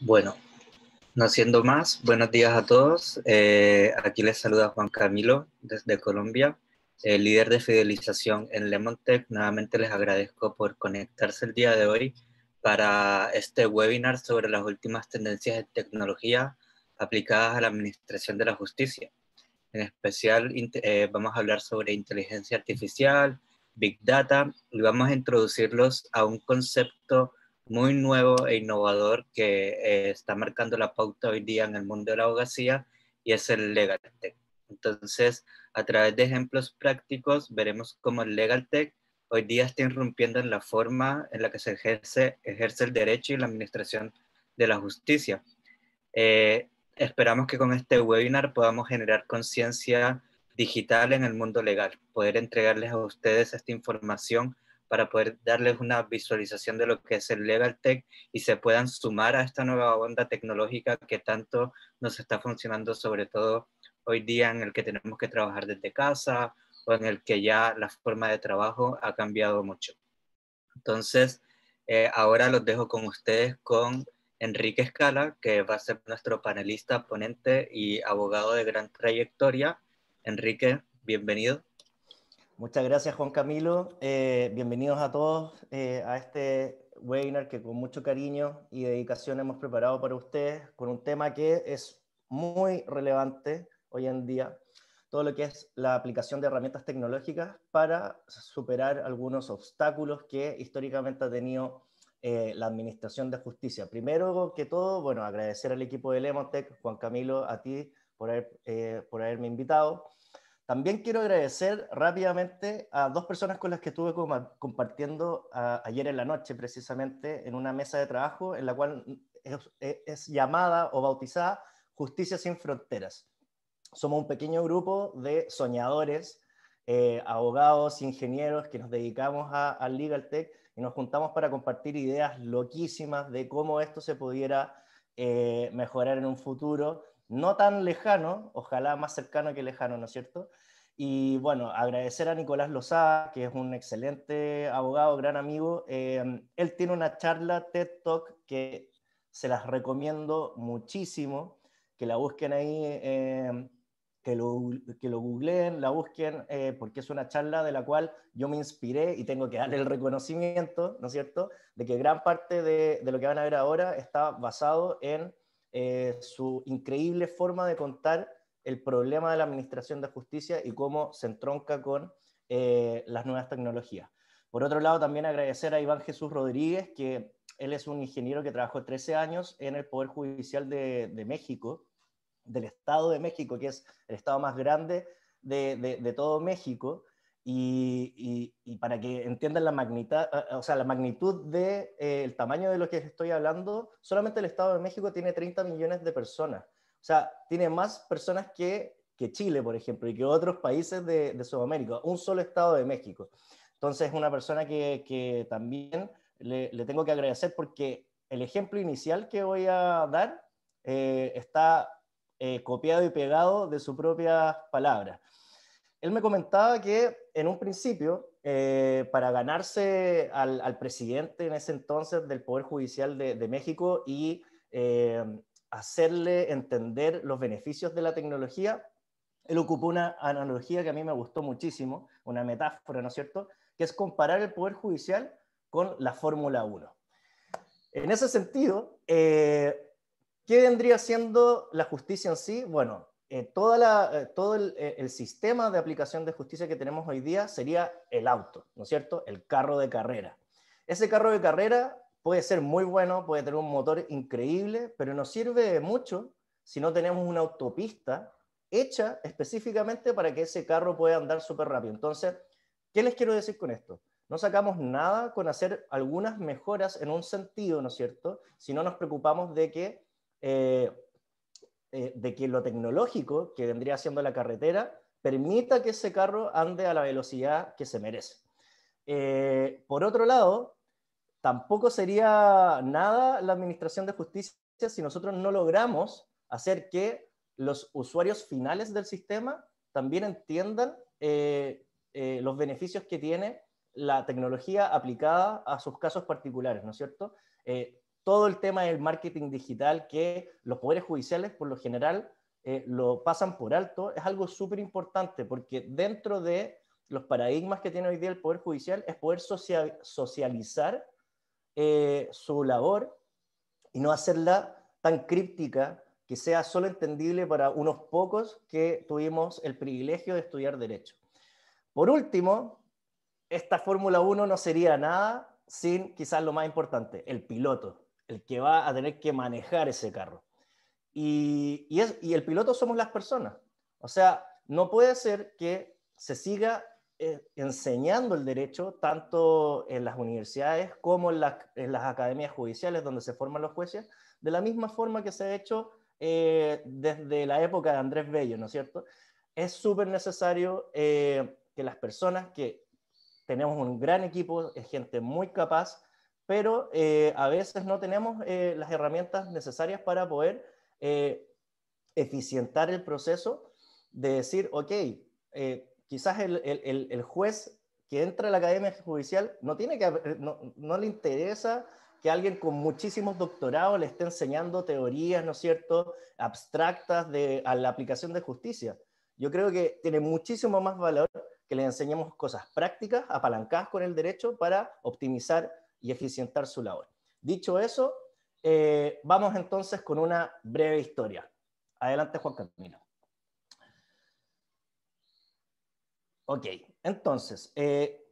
Bueno, no siendo más, buenos días a todos. Eh, aquí les saluda Juan Camilo desde Colombia, el líder de fidelización en LemonTech. Nuevamente les agradezco por conectarse el día de hoy para este webinar sobre las últimas tendencias de tecnología aplicadas a la Administración de la Justicia. En especial eh, vamos a hablar sobre inteligencia artificial, Big Data y vamos a introducirlos a un concepto muy nuevo e innovador que eh, está marcando la pauta hoy día en el mundo de la abogacía y es el Legal Entonces, a través de ejemplos prácticos, veremos cómo el Legal Tech hoy día está irrumpiendo en la forma en la que se ejerce, el derecho y la administración de la justicia. Eh, esperamos que con este webinar podamos generar conciencia digital en el mundo legal, poder entregarles a ustedes esta información para poder darles una visualización de lo que es el legal tech y se puedan sumar a esta nueva onda tecnológica que tanto nos está funcionando, sobre todo hoy día en el que tenemos que trabajar desde casa o en el que ya la forma de trabajo ha cambiado mucho. Entonces, eh, ahora los dejo con ustedes con Enrique Escala, que va a ser nuestro panelista, ponente y abogado de gran trayectoria. Enrique, bienvenido. Muchas gracias, Juan Camilo. Eh, bienvenidos a todos eh, a este webinar que con mucho cariño y dedicación hemos preparado para ustedes con un tema que es muy relevante hoy en día, todo lo que es la aplicación de herramientas tecnológicas para superar algunos obstáculos que históricamente ha tenido eh, la Administración de Justicia. Primero que todo, bueno, agradecer al equipo de Lemotech, Juan Camilo, a ti por, por haberme invitado. También quiero agradecer rápidamente a dos personas con las que estuve compartiendo ayer en la noche, precisamente, en una mesa de trabajo en la cual es, llamada o bautizada Justicia sin Fronteras. Somos un pequeño grupo de soñadores, eh, abogados, ingenieros que nos dedicamos al a Legal Tech y nos juntamos para compartir ideas loquísimas de cómo esto se pudiera eh, mejorar en un futuro no tan lejano, ojalá más cercano que lejano, ¿no es cierto? Y bueno, agradecer a Nicolás Lozada, que es un excelente abogado, gran amigo. Eh, él tiene una charla TED Talk que se las recomiendo muchísimo, que la busquen ahí, eh, que, lo, que lo googleen, la busquen, eh, porque es una charla de la cual yo me inspiré y tengo que darle el reconocimiento, ¿no es cierto?, de que gran parte de, de lo que van a ver ahora está basado en su increíble forma de contar el problema de la Administración de Justicia y cómo se entronca con eh, las nuevas tecnologías. Por otro lado, también agradecer a Iván Jesús Rodríguez, que él es un ingeniero que trabajó 13 años en el Poder Judicial de, México, del Estado de México, que es el Estado más grande de, todo México. Y, para que entiendan la magnitud, o sea, la magnitud del eh, tamaño de lo que estoy hablando, solamente el Estado de México tiene 30 millones de personas. O sea, tiene más personas que, que Chile, por ejemplo, y que otros países de, de Sudamérica, un solo estado de México. Entonces, es una persona que, que también le, le, tengo que agradecer porque el ejemplo inicial que voy a dar eh, está eh, copiado y pegado de su propia palabras. Él me comentaba que en un principio, eh, para ganarse al, al, presidente en ese entonces del Poder Judicial de, de México y hacerle entender los beneficios de la tecnología, él ocupó una analogía que a mí me gustó muchísimo, una metáfora, ¿no es cierto?, que es comparar el Poder Judicial con la Fórmula 1. En ese sentido, eh, ¿qué vendría siendo la justicia en sí? Bueno, eh, toda eh, todo el, el, sistema de aplicación de justicia que tenemos hoy día sería el auto, ¿no es cierto?, el carro de carrera. Ese carro de carrera puede ser muy bueno, puede tener un motor increíble, pero no sirve de mucho si no tenemos una autopista hecha específicamente para que ese carro pueda andar súper rápido. Entonces, ¿qué les quiero decir con esto? No sacamos nada con hacer algunas mejoras en un sentido, ¿no es cierto? Si no nos preocupamos de que, eh, eh, de que lo tecnológico que vendría siendo la carretera permita que ese carro ande a la velocidad que se merece. Eh, por otro lado, tampoco sería nada la Administración de Justicia si nosotros no logramos hacer que los usuarios finales del sistema también entiendan eh, eh, los beneficios que tiene la tecnología aplicada a sus casos particulares, ¿no es cierto? Eh, todo el tema del marketing digital que los poderes judiciales por lo general lo pasan por alto es algo súper importante porque dentro de los paradigmas que tiene hoy día el poder judicial es poder socializar eh, su labor y no hacerla tan críptica que sea solo entendible para unos pocos que tuvimos el privilegio de estudiar derecho. Por último, esta Fórmula 1 no sería nada sin quizás lo más importante, el piloto, el que va a tener que manejar ese carro. es, y el piloto somos las personas. O sea, no puede ser que se siga eh, enseñando el derecho tanto en las universidades como en, las academias judiciales donde se forman los jueces, de la misma forma que se ha hecho eh, desde la época de Andrés Bello, ¿no es cierto? Es súper necesario eh, que las personas que tenemos un gran equipo, es gente muy capaz, pero a veces no tenemos las herramientas necesarias para poder eficientar el proceso de decir, ok, quizás el, juez que entra a la academia judicial no, tiene que, no, le interesa que alguien con muchísimos doctorados le esté enseñando teorías, ¿no es cierto?, abstractas de, a la aplicación de justicia. Yo creo que tiene muchísimo más valor que le enseñemos cosas prácticas, apalancadas con el derecho, para optimizar y eficientar su labor. Dicho eso, eh, vamos entonces con una breve historia. Adelante, Juan Camino. Ok, entonces, eh,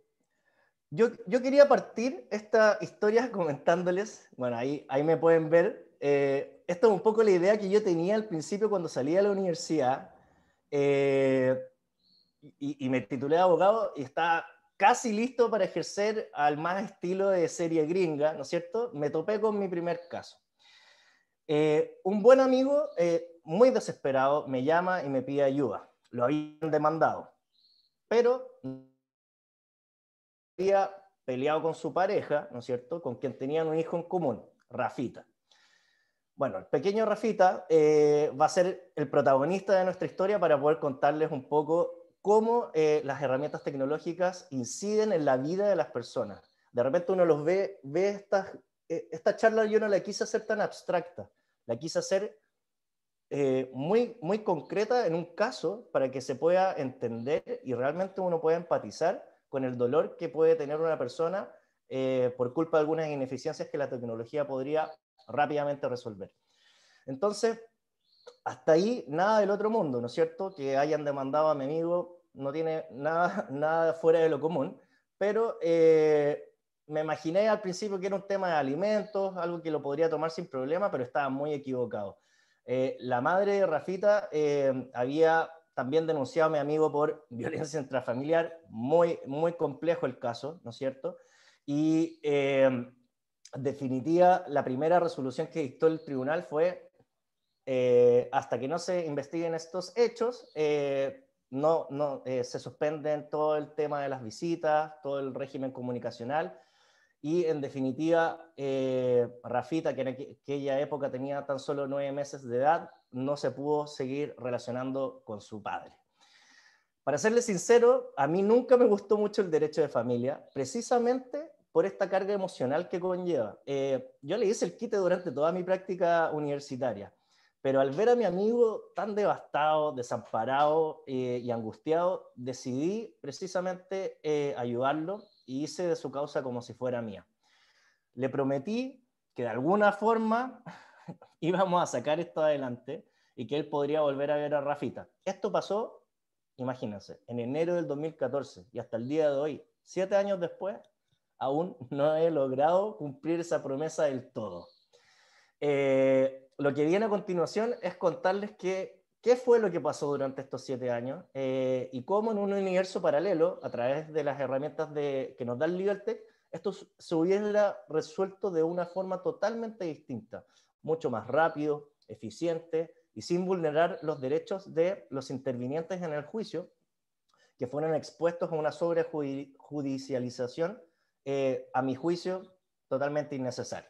yo, yo, quería partir esta historia comentándoles, bueno, ahí, ahí me pueden ver, eh, esta es un poco la idea que yo tenía al principio cuando salí de la universidad eh, y, me titulé abogado y estaba casi listo para ejercer al más estilo de serie gringa, ¿no es cierto? Me topé con mi primer caso. un buen amigo, muy desesperado, me llama y me pide ayuda. Lo habían demandado pero había peleado con su pareja, ¿no es cierto?, con quien tenían un hijo en común, Rafita. Bueno, el pequeño Rafita eh, va a ser el protagonista de nuestra historia para poder contarles un poco cómo eh, las herramientas tecnológicas inciden en la vida de las personas. De repente uno los ve, ve estas, eh, esta charla yo no la quise hacer tan abstracta, la quise hacer eh, muy, muy concreta en un caso para que se pueda entender y realmente uno pueda empatizar con el dolor que puede tener una persona eh, por culpa de algunas ineficiencias que la tecnología podría rápidamente resolver. Entonces, hasta ahí nada del otro mundo, ¿no es cierto? Que hayan demandado a mi amigo no tiene nada, nada fuera de lo común, pero eh, me imaginé al principio que era un tema de alimentos, algo que lo podría tomar sin problema, pero estaba muy equivocado. Eh, la madre de Rafita eh, había también denunciado a mi amigo por violencia intrafamiliar, muy, muy complejo el caso, ¿no es cierto? Y eh, definitiva, la primera resolución que dictó el tribunal fue, hasta que no se investiguen estos hechos, no, no se suspenden todo el tema de las visitas, todo el régimen comunicacional y en definitiva, eh, Rafita, que en aquella época tenía tan solo nueve meses de edad, no se pudo seguir relacionando con su padre. Para serle sincero, a mí nunca me gustó mucho el derecho de familia, precisamente por esta carga emocional que conlleva. Eh, yo le hice el quite durante toda mi práctica universitaria, pero al ver a mi amigo tan devastado, desamparado eh, y angustiado, decidí precisamente ayudarlo hice de su causa como si fuera mía. Le prometí que de alguna forma íbamos a sacar esto adelante y que él podría volver a ver a Rafita. Esto pasó, imagínense, en enero del 2014 y hasta el día de hoy, siete años después, aún no he logrado cumplir esa promesa del todo. Eh, lo que viene a continuación es contarles que qué fue lo que pasó durante estos siete años eh, y cómo en un universo paralelo, a través de las herramientas que nos da el esto se hubiera resuelto de una forma totalmente distinta, mucho más rápido, eficiente y sin vulnerar los derechos de los intervinientes en el juicio, que fueron expuestos a una sobrejudicialización, eh, a mi juicio, totalmente innecesaria.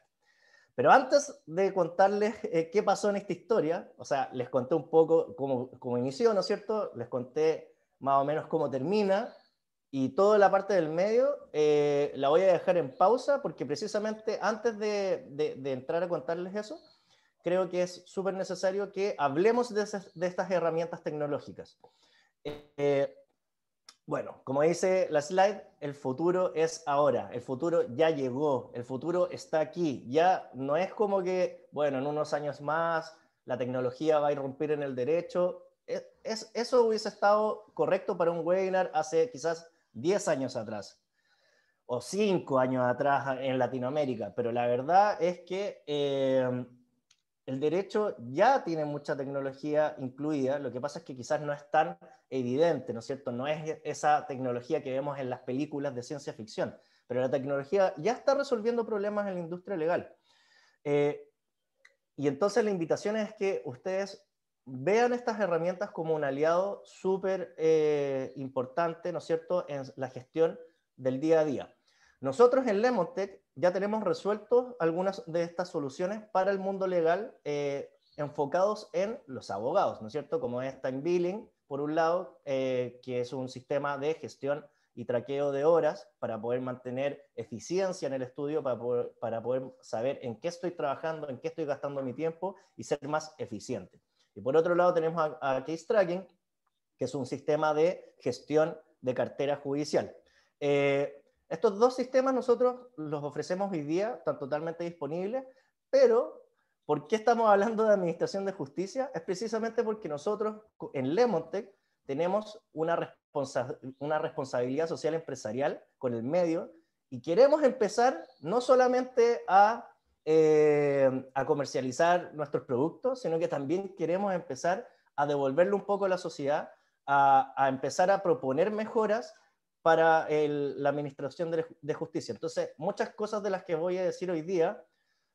Pero antes de contarles eh, qué pasó en esta historia, o sea, les conté un poco cómo, inició, ¿no es cierto? Les conté más o menos cómo termina y toda la parte del medio eh, la voy a dejar en pausa porque precisamente antes de, de, entrar a contarles eso, creo que es súper necesario que hablemos de, de, estas herramientas tecnológicas. Eh, bueno, como dice la slide, el futuro es ahora, el futuro ya llegó, el futuro está aquí, ya no es como que, bueno, en unos años más la tecnología va a irrumpir en el derecho, e, es, eso hubiese estado correcto para un webinar hace quizás 10 años atrás o 5 años atrás en Latinoamérica, pero la verdad es que... Eh, el derecho ya tiene mucha tecnología incluida, lo que pasa es que quizás no es tan evidente, ¿no es cierto? No es esa tecnología que vemos en las películas de ciencia ficción, pero la tecnología ya está resolviendo problemas en la industria legal. Eh, y entonces la invitación es que ustedes vean estas herramientas como un aliado súper eh, importante, ¿no es cierto?, en la gestión del día a día. Nosotros en Lemontech ya tenemos resueltos algunas de estas soluciones para el mundo legal eh, enfocados en los abogados, ¿no es cierto? Como es Time Billing, por un lado, eh, que es un sistema de gestión y traqueo de horas para poder mantener eficiencia en el estudio, para poder, saber en qué estoy trabajando, en qué estoy gastando mi tiempo y ser más eficiente. Y por otro lado tenemos a, Case Tracking, que es un sistema de gestión de cartera judicial. Eh, estos dos sistemas nosotros los ofrecemos hoy día, están totalmente disponibles, pero ¿por qué estamos hablando de administración de justicia? Es precisamente porque nosotros en Lemontec tenemos una, responsabilidad social empresarial con el medio y queremos empezar no solamente eh, a, comercializar nuestros productos, sino que también queremos empezar a devolverle un poco a la sociedad, a empezar a proponer mejoras para la Administración de, Justicia. Entonces, muchas cosas de las que voy a decir hoy día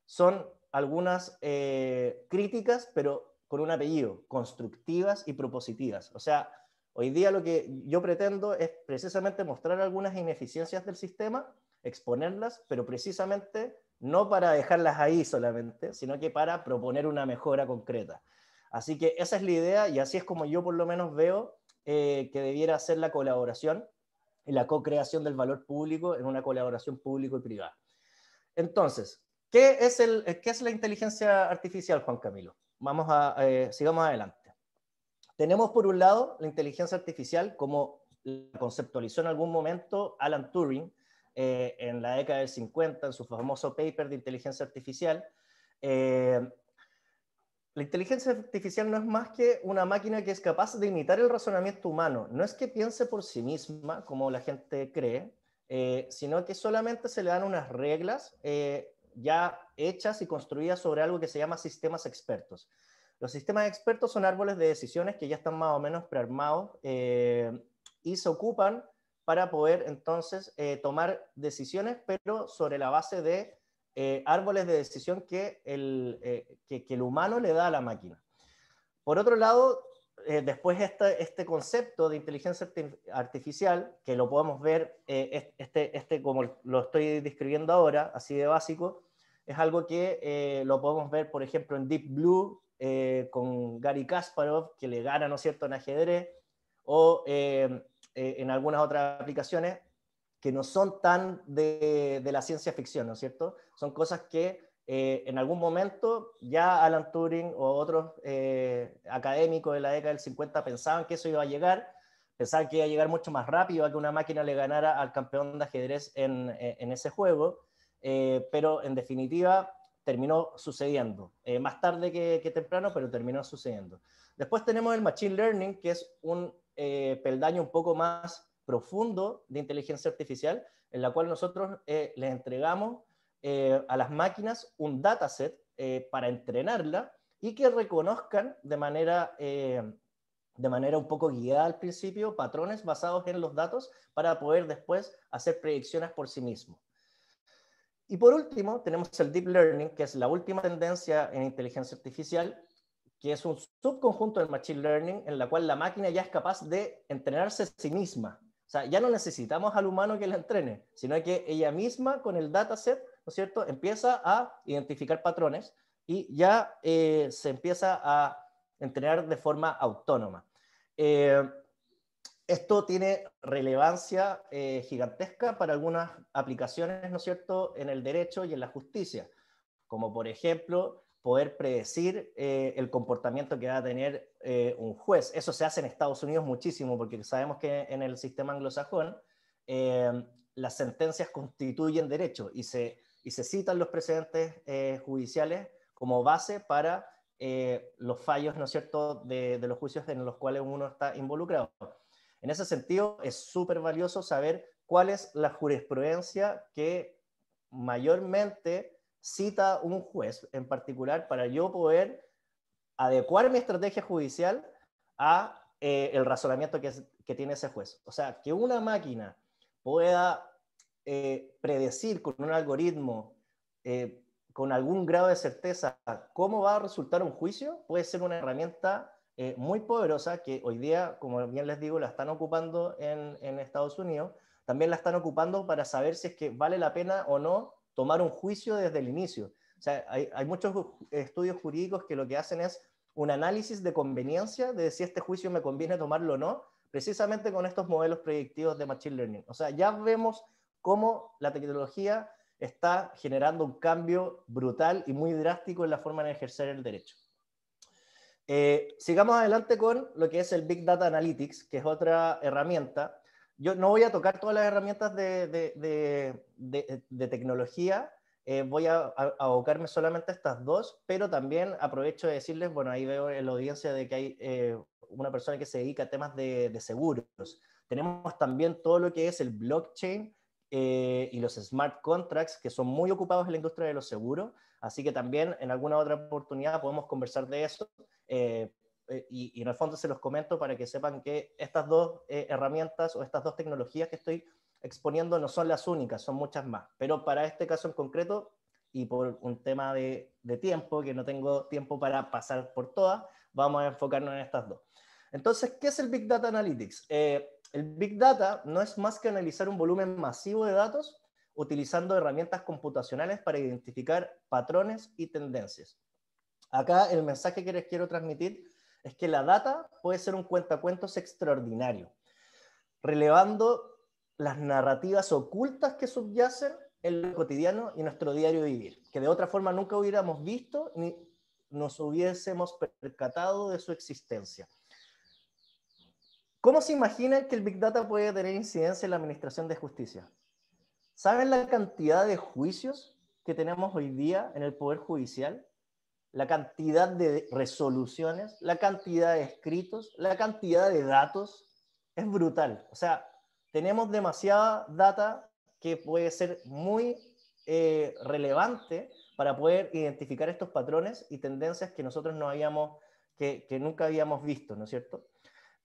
son algunas eh, críticas, pero con un apellido, constructivas y propositivas. O sea, hoy día lo que yo pretendo es precisamente mostrar algunas ineficiencias del sistema, exponerlas, pero precisamente no para dejarlas ahí solamente, sino que para proponer una mejora concreta. Así que esa es la idea y así es como yo por lo menos veo eh, que debiera ser la colaboración en la co-creación del valor público, en una colaboración público y privada. Entonces, ¿qué es, el, eh, qué es la inteligencia artificial, Juan Camilo? Vamos a, eh, sigamos adelante. Tenemos por un lado la inteligencia artificial como la conceptualizó en algún momento Alan Turing eh, en la década del 50 en su famoso paper de inteligencia artificial. La inteligencia artificial no es más que una máquina que es capaz de imitar el razonamiento humano. No es que piense por sí misma, como la gente cree, eh, sino que solamente se le dan unas reglas eh, ya hechas y construidas sobre algo que se llama sistemas expertos. Los sistemas expertos son árboles de decisiones que ya están más o menos prearmados eh, y se ocupan para poder entonces tomar decisiones, pero sobre la base de eh, árboles de decisión que el, eh, que, el, humano le da a la máquina. Por otro lado, eh, después este este concepto de inteligencia artificial, que lo podemos ver, este, este como lo estoy describiendo ahora, así de básico, es algo que lo podemos ver, por ejemplo, en Deep Blue, con Gary Kasparov, que le gana, ¿no es cierto?, en ajedrez, o en algunas otras aplicaciones, que no son tan de, la ciencia ficción, ¿no es cierto? Son cosas que eh, en algún momento ya Alan Turing o otros eh, académicos de la década del 50 pensaban que eso iba a llegar, pensaban que iba a llegar mucho más rápido a que una máquina le ganara al campeón de ajedrez en, eh, ese juego, pero en definitiva terminó sucediendo, más tarde que, que, temprano, pero terminó sucediendo. Después tenemos el Machine Learning, que es un peldaño un poco más profundo de inteligencia artificial, en la cual nosotros eh, les entregamos eh, a las máquinas un dataset eh, para entrenarla y que reconozcan de manera, de manera un poco guiada al principio patrones basados en los datos para poder después hacer predicciones por sí mismo. Y por último, tenemos el Deep Learning, que es la última tendencia en inteligencia artificial, que es un subconjunto del Machine Learning en la cual la máquina ya es capaz de entrenarse a sí misma. O sea, ya no necesitamos al humano que la entrene, sino que ella misma con el dataset, ¿no es cierto?, empieza a identificar patrones y ya eh, se empieza a entrenar de forma autónoma. Eh, esto tiene relevancia eh, gigantesca para algunas aplicaciones, ¿no es cierto?, en el derecho y en la justicia, como por ejemplo poder predecir eh, el comportamiento que va a tener eh, un juez. Eso se hace en Estados Unidos muchísimo, porque sabemos que en el sistema anglosajón eh, las sentencias constituyen derecho y se, y se citan los precedentes judiciales como base para los fallos, ¿no es cierto?, de, de los juicios en los cuales uno está involucrado. En ese sentido, es súper valioso saber cuál es la jurisprudencia que mayormente cita un juez en particular para yo poder adecuar mi estrategia judicial a eh, el razonamiento que, tiene ese juez. O sea, que una máquina pueda eh, predecir con un algoritmo, eh, con algún grado de certeza, cómo va a resultar un juicio, puede ser una herramienta muy poderosa que hoy día, como bien les digo, la están ocupando en Estados Unidos. También la están ocupando para saber si es que vale la pena o no tomar un juicio desde el inicio. O sea, hay, muchos estudios jurídicos que lo que hacen es un análisis de conveniencia de si este juicio me conviene tomarlo o no, precisamente con estos modelos predictivos de Machine Learning. O sea, ya vemos cómo la tecnología está generando un cambio brutal y muy drástico en la forma de ejercer el derecho. Eh, sigamos adelante con lo que es el Big Data Analytics, que es otra herramienta yo no voy a tocar todas las herramientas de, tecnología, eh, voy a, abocarme solamente a estas dos, pero también aprovecho de decirles, bueno, ahí veo en la audiencia de que hay eh, una persona que se dedica a temas de, seguros. Tenemos también todo lo que es el blockchain eh, y los smart contracts, que son muy ocupados en la industria de los seguros, así que también en alguna otra oportunidad podemos conversar de eso. Eh, y, en el fondo se los comento para que sepan que estas dos eh, herramientas o estas dos tecnologías que estoy exponiendo no son las únicas, son muchas más. Pero para este caso en concreto, y por un tema de, tiempo, que no tengo tiempo para pasar por todas, vamos a enfocarnos en estas dos. Entonces, ¿qué es el Big Data Analytics? Eh, el Big Data no es más que analizar un volumen masivo de datos utilizando herramientas computacionales para identificar patrones y tendencias. Acá el mensaje que les quiero transmitir es que la data puede ser un cuentacuentos extraordinario, relevando las narrativas ocultas que subyacen en lo cotidiano y nuestro diario vivir, que de otra forma nunca hubiéramos visto ni nos hubiésemos percatado de su existencia. ¿Cómo se imagina que el Big Data puede tener incidencia en la administración de justicia? ¿Saben la cantidad de juicios que tenemos hoy día en el Poder Judicial la cantidad de resoluciones, la cantidad de escritos, la cantidad de datos, es brutal. O sea, tenemos demasiada data que puede ser muy eh, relevante para poder identificar estos patrones y tendencias que nosotros no habíamos, que, nunca habíamos visto, ¿no es cierto?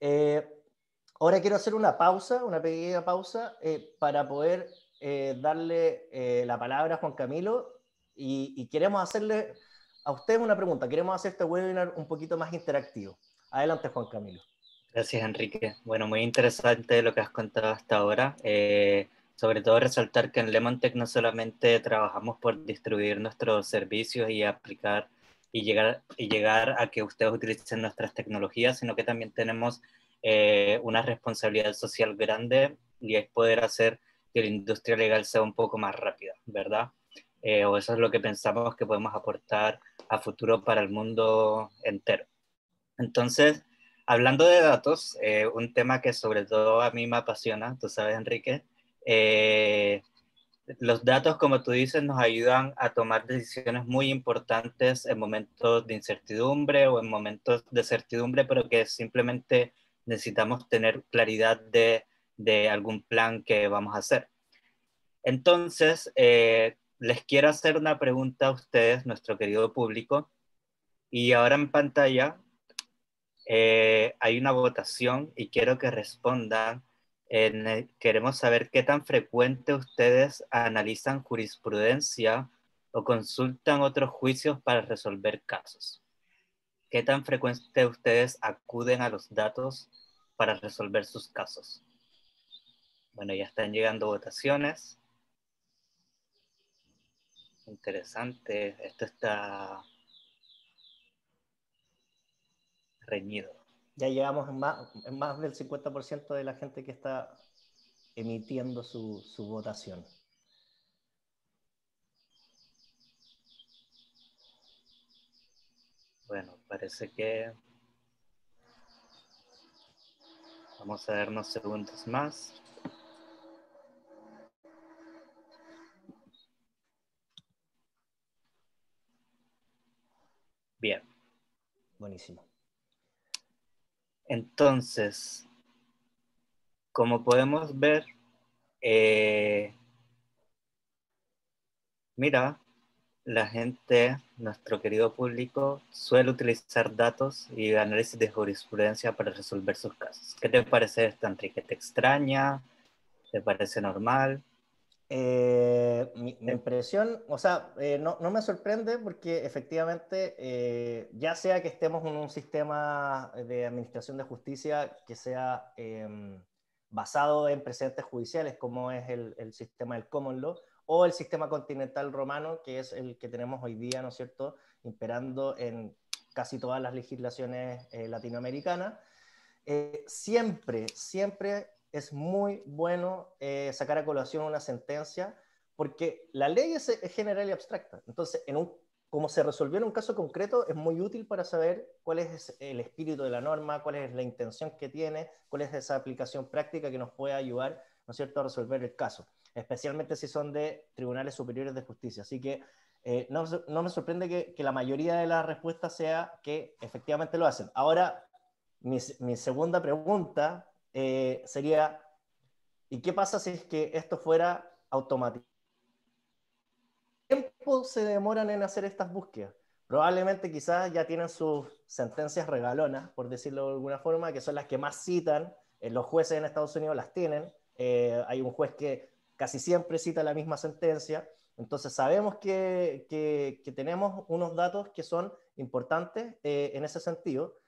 Eh, ahora quiero hacer una pausa, una pequeña pausa, eh, para poder darle la palabra a Juan Camilo y queremos hacerle a ustedes una pregunta. Queremos hacer este webinar un poquito más interactivo. Adelante, Juan Camilo. Gracias, Enrique. Bueno, muy interesante lo que has contado hasta ahora. Eh, sobre todo resaltar que en LemonTech no solamente trabajamos por distribuir nuestros servicios y aplicar y llegar, y llegar a que ustedes utilicen nuestras tecnologías, sino que también tenemos eh, una responsabilidad social grande y es poder hacer que la industria legal sea un poco más rápida, ¿verdad? Eh, o eso es lo que pensamos que podemos aportar a futuro para el mundo entero. Entonces, hablando de datos, eh, un tema que sobre todo a mí me apasiona, tú sabes, Enrique, eh, los datos, como tú dices, nos ayudan a tomar decisiones muy importantes en momentos de incertidumbre o en momentos de certidumbre, pero que simplemente necesitamos tener claridad de, algún plan que vamos a hacer. Entonces, eh, les quiero hacer una pregunta a ustedes, nuestro querido público. Y ahora en pantalla eh, hay una votación y quiero que respondan. Eh, queremos saber qué tan frecuente ustedes analizan jurisprudencia o consultan otros juicios para resolver casos. ¿Qué tan frecuente ustedes acuden a los datos para resolver sus casos? Bueno, ya están llegando votaciones. Interesante, esto está reñido. Ya llegamos en más, del 50% de la gente que está emitiendo su, su votación. Bueno, parece que vamos a ver unos segundos más. Buenísimo. Entonces, como podemos ver, eh, mira, la gente, nuestro querido público, suele utilizar datos y análisis de jurisprudencia para resolver sus casos. ¿Qué te parece esta, Enrique? ¿Te extraña? ¿Te parece normal? Eh, mi, impresión, o sea, eh, no, me sorprende porque efectivamente, eh, ya sea que estemos en un sistema de administración de justicia que sea em, basado en precedentes judiciales, como es el, el, sistema del common law, o el sistema continental romano, que es el que tenemos hoy día, ¿no es cierto?, imperando en casi todas las legislaciones latinoamericanas, siempre, siempre es muy bueno eh, sacar a colación una sentencia porque la ley es, general y abstracta. Entonces, en un, como se resolvió en un caso concreto, es muy útil para saber cuál es el espíritu de la norma, cuál es la intención que tiene, cuál es esa aplicación práctica que nos puede ayudar, ¿no es cierto?, a resolver el caso, especialmente si son de tribunales superiores de justicia. Así que eh, no, me sorprende que, la mayoría de las respuestas sea que efectivamente lo hacen. Ahora, mi, mi segunda pregunta eh, sería, ¿y qué pasa si es que esto fuera automático? tiempo se demoran en hacer estas búsquedas? Probablemente quizás ya tienen sus sentencias regalonas, por decirlo de alguna forma, que son las que más citan, eh, los jueces en Estados Unidos las tienen, eh, hay un juez que casi siempre cita la misma sentencia, entonces sabemos que, que, tenemos unos datos que son importantes en ese sentido,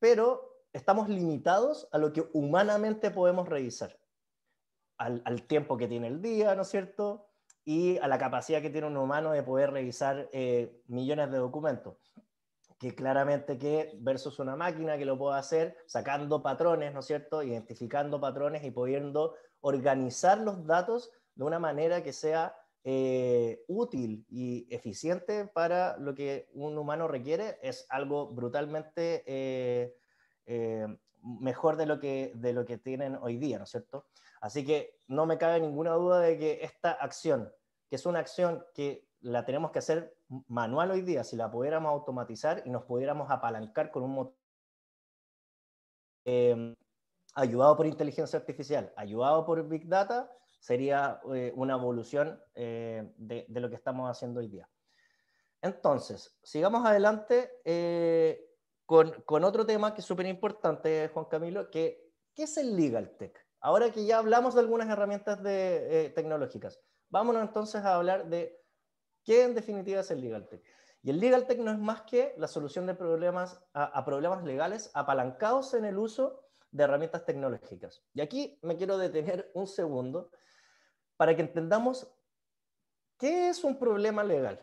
pero estamos limitados a lo que humanamente podemos revisar, al, tiempo que tiene el día, ¿no es cierto? Y a la capacidad que tiene un humano de poder revisar eh, millones de documentos que claramente que versus una máquina que lo pueda hacer sacando patrones, ¿no es cierto? Identificando patrones y pudiendo organizar los datos de una manera que sea eh, útil y eficiente para lo que un humano requiere, es algo brutalmente eh, eh, mejor de lo, que, de lo que tienen hoy día, ¿no es cierto? Así que no me cabe ninguna duda de que esta acción, que es una acción que la tenemos que hacer manual hoy día, si la pudiéramos automatizar y nos pudiéramos apalancar con un motor em, ayudado por inteligencia artificial, ayudado por Big Data, sería eh, una evolución eh, de, de, lo que estamos haciendo hoy día. Entonces, sigamos adelante con, otro tema que es súper importante, Juan Camilo, que ¿qué es el Legal Tech? Ahora que ya hablamos de algunas herramientas de, eh, tecnológicas, vámonos entonces a hablar de qué en definitiva es el Legal Tech. Y el Legal Tech no es más que la solución de problemas a, a problemas legales apalancados en el uso de herramientas tecnológicas. Y aquí me quiero detener un segundo para que entendamos qué es un problema legal.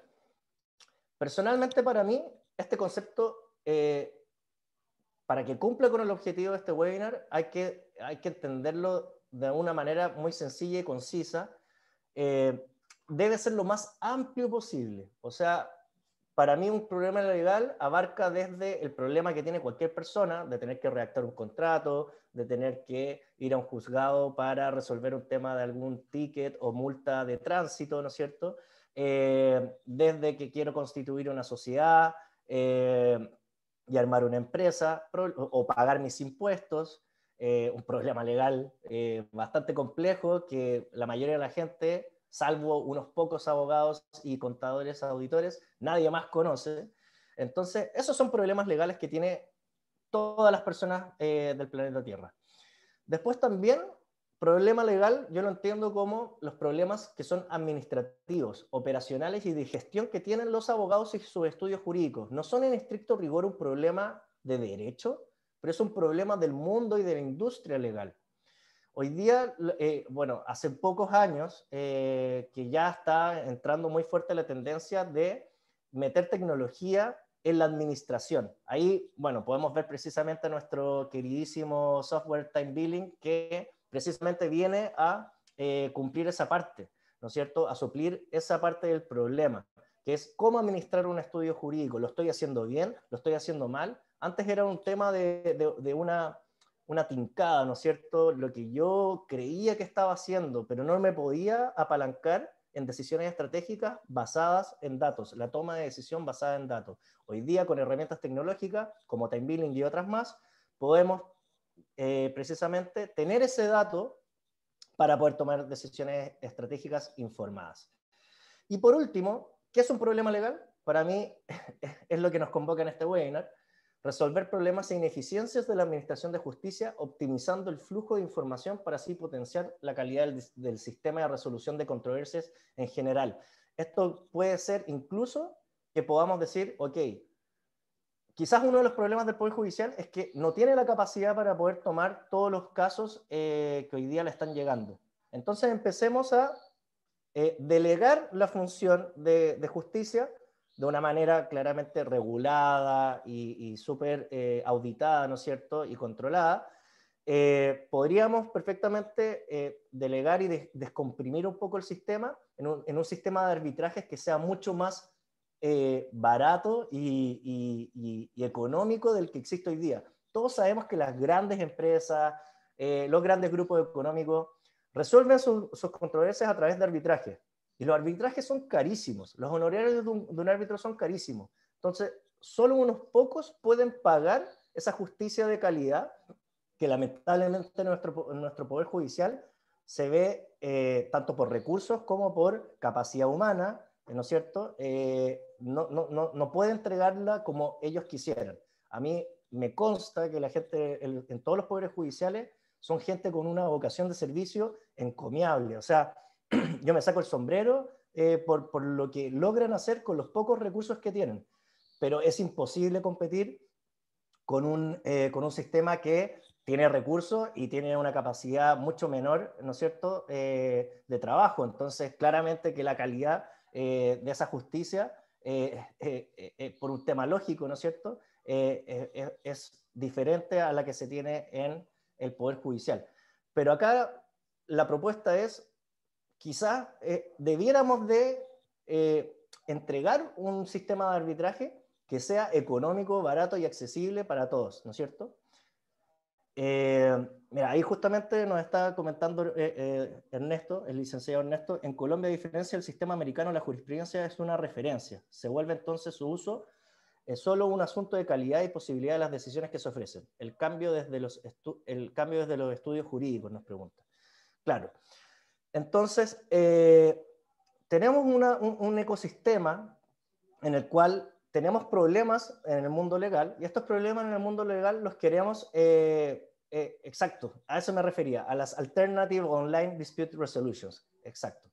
Personalmente para mí, este concepto eh, para que cumpla con el objetivo de este webinar hay que, hay que entenderlo de una manera muy sencilla y concisa. Eh, debe ser lo más amplio posible. O sea, para mí un problema legal abarca desde el problema que tiene cualquier persona de tener que redactar un contrato, de tener que ir a un juzgado para resolver un tema de algún ticket o multa de tránsito, ¿no es cierto? Eh, desde que quiero constituir una sociedad, eh, y armar una empresa o pagar mis impuestos, eh, un problema legal eh, bastante complejo que la mayoría de la gente, salvo unos pocos abogados y contadores, auditores, nadie más conoce. Entonces, esos son problemas legales que tiene todas las personas eh, del planeta Tierra. Después también Problema legal yo lo entiendo como los problemas que son administrativos, operacionales y de gestión que tienen los abogados y sus estudios jurídicos. No son en estricto rigor un problema de derecho, pero es un problema del mundo y de la industria legal. Hoy día, eh, bueno, hace pocos años eh, que ya está entrando muy fuerte la tendencia de meter tecnología en la administración. Ahí, bueno, podemos ver precisamente nuestro queridísimo software Time Billing que precisamente viene a eh, cumplir esa parte, ¿no es cierto? A suplir esa parte del problema, que es cómo administrar un estudio jurídico. ¿Lo estoy haciendo bien? ¿Lo estoy haciendo mal? Antes era un tema de, una, una tincada, ¿no es cierto? Lo que yo creía que estaba haciendo, pero no me podía apalancar en decisiones estratégicas basadas en datos, la toma de decisión basada en datos. Hoy día con herramientas tecnológicas como Time Billing y otras más, podemos eh, precisamente tener ese dato para poder tomar decisiones estratégicas informadas. Y por último, ¿qué es un problema legal? Para mí es lo que nos convoca en este webinar, resolver problemas e ineficiencias de la Administración de Justicia optimizando el flujo de información para así potenciar la calidad del, del sistema de resolución de controversias en general. Esto puede ser incluso que podamos decir, ok, quizás uno de los problemas del Poder Judicial es que no tiene la capacidad para poder tomar todos los casos eh, que hoy día le están llegando. Entonces empecemos a eh, delegar la función de, justicia de una manera claramente regulada y, súper eh, auditada, ¿no es cierto?, y controlada. podríamos perfectamente delegar y descomprimir un poco el sistema en un sistema de arbitrajes que sea mucho más eh, barato y, económico del que existe hoy día. Todos sabemos que las grandes empresas, eh, los grandes grupos económicos, resuelven sus controversias a través de arbitraje. Y los arbitrajes son carísimos, los honorarios de un, árbitro son carísimos. Entonces, solo unos pocos pueden pagar esa justicia de calidad que lamentablemente nuestro, nuestro Poder Judicial se ve eh, tanto por recursos como por capacidad humana, ¿no es cierto? Eh, no, no, no, no, puede entregarla como ellos quisieran. A mí me consta que la gente en todos los poderes judiciales son gente con una vocación de servicio encomiable. O sea, yo me saco el sombrero eh, por, por lo que logran hacer con los pocos recursos que tienen. Pero es imposible competir con un, eh, con un sistema que tiene recursos y tiene una capacidad mucho menor, ¿no es cierto?, de trabajo. Entonces, claramente que la calidad eh, de esa justicia, eh, eh, por un tema lógico, ¿no es cierto?, es diferente a la que se tiene en el Poder Judicial. Pero acá la propuesta es, quizás debiéramos de entregar un sistema de arbitraje que sea económico, barato y accesible para todos, ¿no es cierto? Eh, Mira, ahí justamente nos está comentando eh, eh, Ernesto, el licenciado Ernesto, en Colombia, a diferencia del sistema americano, la jurisprudencia es una referencia. Se vuelve entonces su uso es solo un asunto de calidad y posibilidad de las decisiones que se ofrecen. El cambio desde los, el cambio desde los estudios jurídicos, nos pregunta. Claro. Entonces, eh, tenemos un, ecosistema en el cual tenemos problemas en el mundo legal y estos problemas en el mundo legal los queremos eh, exacto, a eso me refería, a las Alternative Online Dispute Resolutions. Exacto.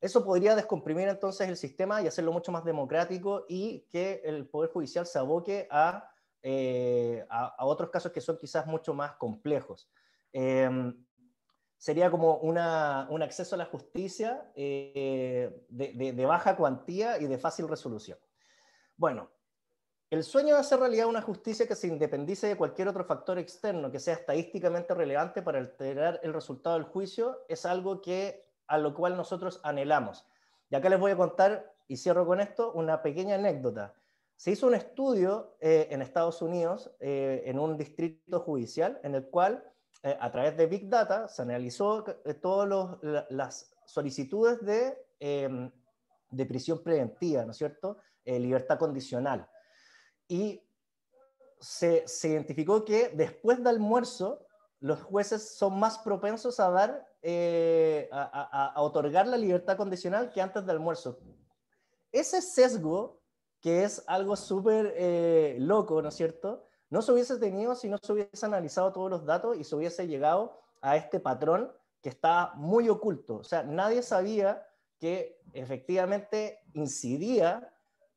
Eso podría descomprimir entonces el sistema y hacerlo mucho más democrático y que el Poder Judicial se aboque a, eh, a, otros casos que son quizás mucho más complejos. Em, sería como un acceso a la justicia eh, de, de baja cuantía y de fácil resolución. Bueno, el sueño de hacer realidad una justicia que se independice de cualquier otro factor externo que sea estadísticamente relevante para alterar el resultado del juicio es algo que a lo cual nosotros anhelamos. Y acá les voy a contar, y cierro con esto, una pequeña anécdota. Se hizo un estudio eh, en Estados Unidos, eh, en un distrito judicial, en el cual eh, a través de Big Data se analizó todas las solicitudes de, de prisión preventiva, ¿no es cierto? libertad condicional y se, identificó que después del almuerzo los jueces son más propensos a dar, eh, a, otorgar la libertad condicional que antes del almuerzo. Ese sesgo, que es algo súper eh, loco, ¿no es cierto? No se hubiese tenido si no se hubiese analizado todos los datos y se hubiese llegado a este patrón que está muy oculto. O sea, nadie sabía que efectivamente incidía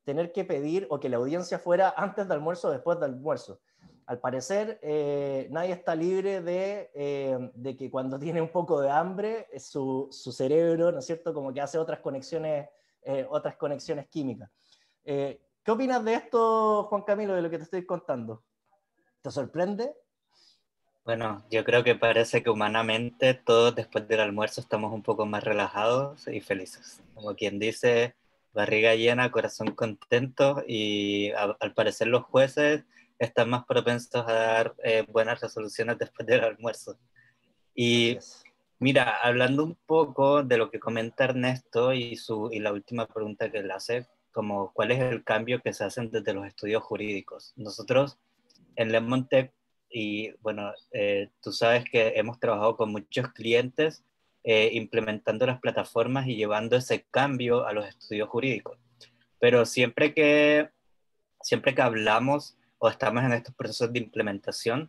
tener que pedir o que la audiencia fuera antes del almuerzo o después del almuerzo. Al parecer, eh, nadie está libre de, eh, de, que cuando tiene un poco de hambre, eh, su, su, cerebro, ¿no es cierto?, como que hace otras conexiones, otras conexiones químicas. ¿Qué opinas de esto, Juan Camilo, de lo que te estoy contando? ¿Te sorprende? Bueno, yo creo que parece que humanamente todos después del almuerzo estamos un poco más relajados y felices. Como quien dice, barriga llena, corazón contento y al parecer los jueces están más propensos a dar eh, buenas resoluciones después del almuerzo. Y mira, hablando un poco de lo que comenta Ernesto y, su, y la última pregunta que le hace, como cuál es el cambio que se hace desde los estudios jurídicos. Nosotros en Le monte y bueno, eh, tú sabes que hemos trabajado con muchos clientes eh, implementando las plataformas y llevando ese cambio a los estudios jurídicos. Pero siempre que, siempre que hablamos o estamos en estos procesos de implementación,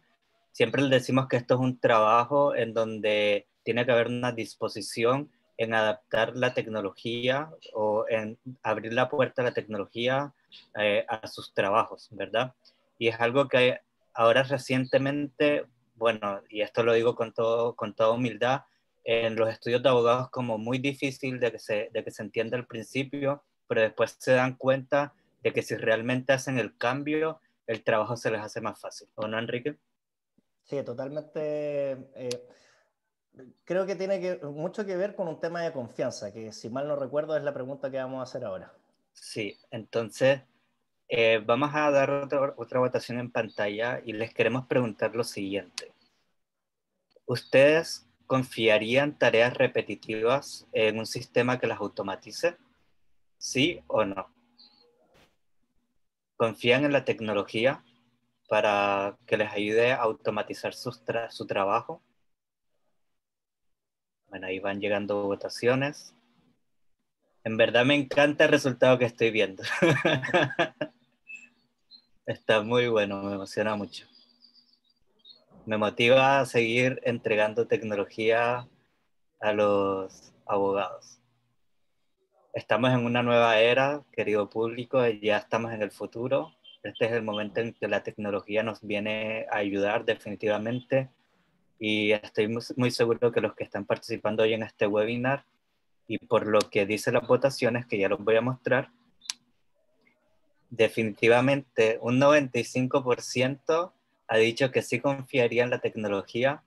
siempre le decimos que esto es un trabajo en donde tiene que haber una disposición en adaptar la tecnología o en abrir la puerta a la tecnología eh, a sus trabajos, ¿verdad? Y es algo que ahora recientemente, bueno, y esto lo digo con, con toda humildad, en los estudios de abogados como muy difícil de que se, de que se entienda al principio, pero después se dan cuenta de que si realmente hacen el cambio, el trabajo se les hace más fácil. ¿O no, Enrique? Sí, totalmente. Eh, creo que tiene que, mucho que ver con un tema de confianza, que si mal no recuerdo es la pregunta que vamos a hacer ahora. Sí, entonces eh, vamos a dar otra, otra votación en pantalla y les queremos preguntar lo siguiente. ¿Ustedes ¿confiarían tareas repetitivas en un sistema que las automatice? ¿Sí o no? ¿Confían en la tecnología para que les ayude a automatizar su, su trabajo? Bueno, ahí van llegando votaciones. En verdad me encanta el resultado que estoy viendo. Está muy bueno, me emociona mucho me motiva a seguir entregando tecnología a los abogados. Estamos en una nueva era, querido público, ya estamos en el futuro. Este es el momento en que la tecnología nos viene a ayudar definitivamente y estoy muy seguro que los que están participando hoy en este webinar y por lo que dicen las votaciones, que ya los voy a mostrar, definitivamente un 95% ha dicho que sí confiaría en la tecnología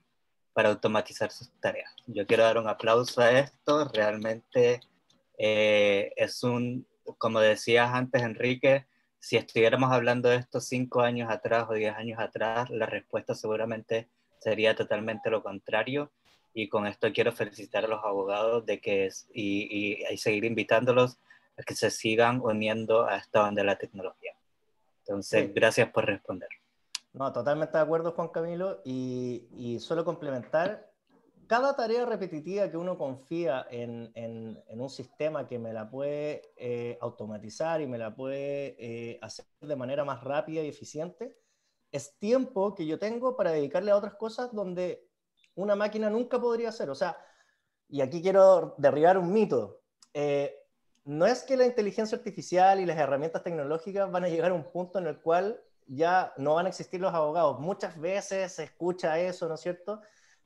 para automatizar sus tareas. Yo quiero dar un aplauso a esto. Realmente eh, es un, como decías antes, Enrique, si estuviéramos hablando de esto cinco años atrás o diez años atrás, la respuesta seguramente sería totalmente lo contrario. Y con esto quiero felicitar a los abogados de que y, seguir invitándolos a que se sigan uniendo a esta banda de la tecnología. Entonces, gracias por responder. No, totalmente de acuerdo, Juan Camilo. Y, y solo complementar, cada tarea repetitiva que uno confía en, un sistema que me la puede eh, automatizar y me la puede eh, hacer de manera más rápida y eficiente, es tiempo que yo tengo para dedicarle a otras cosas donde una máquina nunca podría hacer. O sea, y aquí quiero derribar un mito. Eh, no es que la inteligencia artificial y las herramientas tecnológicas van a llegar a un punto en el cual ya no van a existir los abogados. Muchas veces se escucha eso, ¿no es cierto?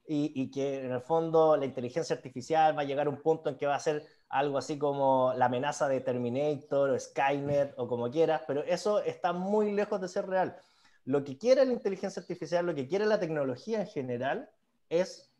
Y, que en el fondo la inteligencia artificial va a llegar a un punto en que va a ser algo así como la amenaza de Terminator o Skynet o como quieras, pero eso está muy lejos de ser real. Lo que quiere la inteligencia artificial, lo que quiere la tecnología en general, es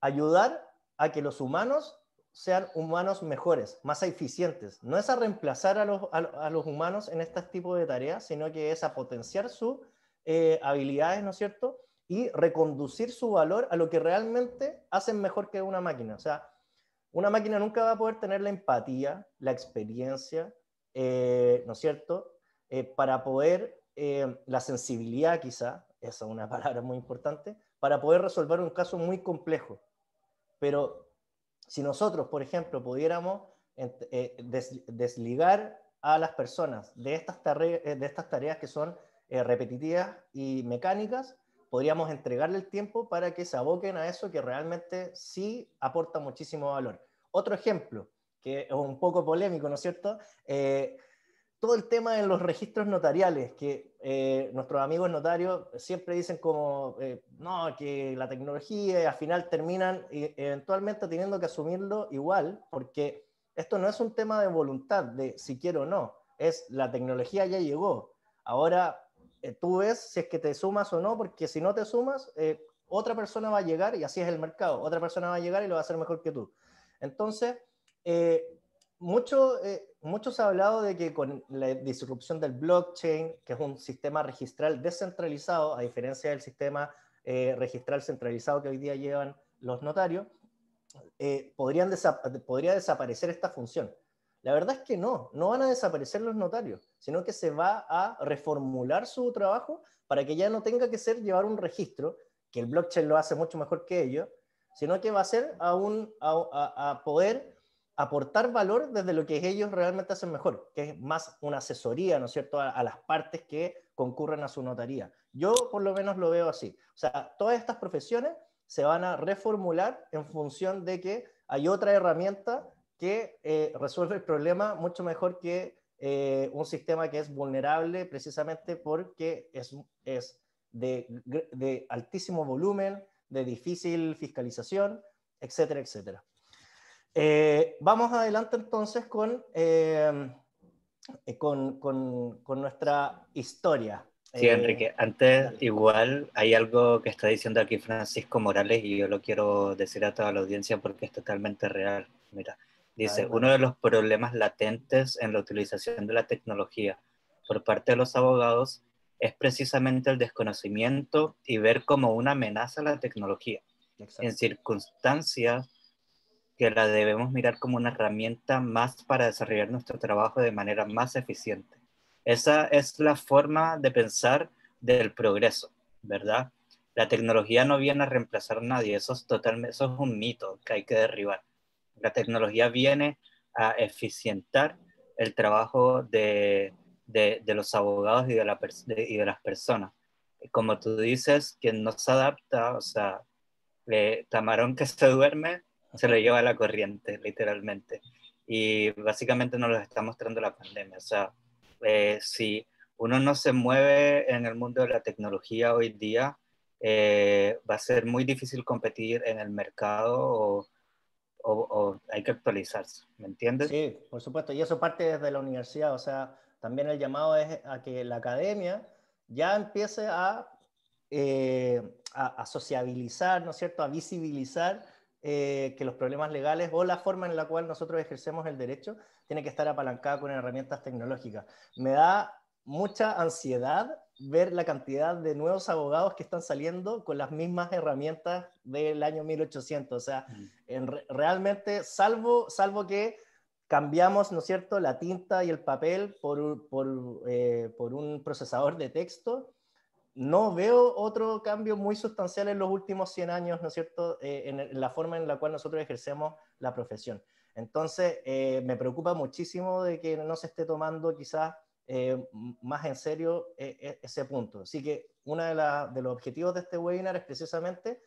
ayudar a que los humanos sean humanos mejores, más eficientes. No es a reemplazar a los, humanos en este tipo de tareas, sino que es a potenciar sus eh, habilidades, ¿no es cierto? Y reconducir su valor a lo que realmente hacen mejor que una máquina. O sea, una máquina nunca va a poder tener la empatía, la experiencia, eh, ¿no es cierto? Eh, para poder, la sensibilidad quizá, esa es una palabra muy importante, para poder resolver un caso muy complejo. Pero si nosotros, por ejemplo, pudiéramos eh, desligar a las personas de estas, eh, tareas, que son eh, repetitivas y mecánicas, podríamos entregarle el tiempo para que se aboquen a eso que realmente sí aporta muchísimo valor. Otro ejemplo, que es un poco polémico, ¿no es cierto? todo el tema de los registros notariales, que eh, nuestros amigos notarios siempre dicen como, eh, no, que la tecnología, y al final terminan eventualmente teniendo que asumirlo igual, porque esto no es un tema de voluntad, de si quiero o no, es la tecnología ya llegó. Ahora eh, tú ves si es que te sumas o no, porque si no te sumas, otra persona va a llegar, y así es el mercado, otra persona va a llegar y lo va a hacer mejor que tú. Entonces, mucho, eh, se ha hablado de que con la disrupción del blockchain, que es un sistema registral descentralizado, a diferencia del sistema eh, registral centralizado que hoy día llevan los notarios, eh, podrían podría desaparecer esta función. La verdad es que no, no van a desaparecer los notarios, sino que se va a reformular su trabajo para que ya no tenga que ser llevar un registro, que el blockchain lo hace mucho mejor que ellos, sino que va a ser a, a poder aportar valor desde lo que ellos realmente hacen mejor, que es más una asesoría, ¿no es cierto?, a, las partes que concurren a su notaría. Yo por lo menos lo veo así. O sea, todas estas profesiones se van a reformular en función de que hay otra herramienta que eh, resuelve el problema mucho mejor que eh, un sistema que es vulnerable precisamente porque es, es de altísimo volumen, de difícil fiscalización, etcétera, etcétera. Eh, vamos adelante entonces eh, con, con, nuestra historia. Sí, eh, Enrique, antes igual hay algo que está diciendo aquí Francisco Morales y yo lo quiero decir a toda la audiencia porque es totalmente real. Mira, dice, uno de los problemas latentes en la utilización de la tecnología por parte de los abogados es precisamente el desconocimiento y ver como una amenaza a la tecnología. En circunstancias que la debemos mirar como una herramienta más para desarrollar nuestro trabajo de manera más eficiente. Esa es la forma de pensar del progreso, ¿verdad? La tecnología no viene a reemplazar a nadie, eso es, totalmente, eso es un mito que hay que derribar. La tecnología viene a eficientar el trabajo de, los abogados y de, las personas. Como tú dices, quien no se adapta, o sea, Tamarón eh, que se duerme, se lo lleva la corriente, literalmente. Y básicamente nos lo está mostrando la pandemia. O sea, eh, si uno no se mueve en el mundo de la tecnología hoy día, eh, va a ser muy difícil competir en el mercado o, hay que actualizarse, ¿me entiendes? Sí, por supuesto, y eso parte desde la universidad, o sea, también el llamado es a que la academia ya empiece a, eh, a, sociabilizar, ¿no es cierto?, a visibilizar eh, que los problemas legales o la forma en la cual nosotros ejercemos el derecho tiene que estar apalancada con herramientas tecnológicas. Me da mucha ansiedad ver la cantidad de nuevos abogados que están saliendo con las mismas herramientas del año 1800. O sea, realmente, salvo, que cambiamos, ¿no es cierto?, la tinta y el papel por eh, un procesador de texto, no veo otro cambio muy sustancial en los últimos 100 años, ¿no es cierto?, eh, en la forma en la cual nosotros ejercemos la profesión. Entonces, eh, me preocupa muchísimo de que no se esté tomando quizás eh, más en serio e, ese punto. Así que uno de, de, los objetivos de este webinar es precisamente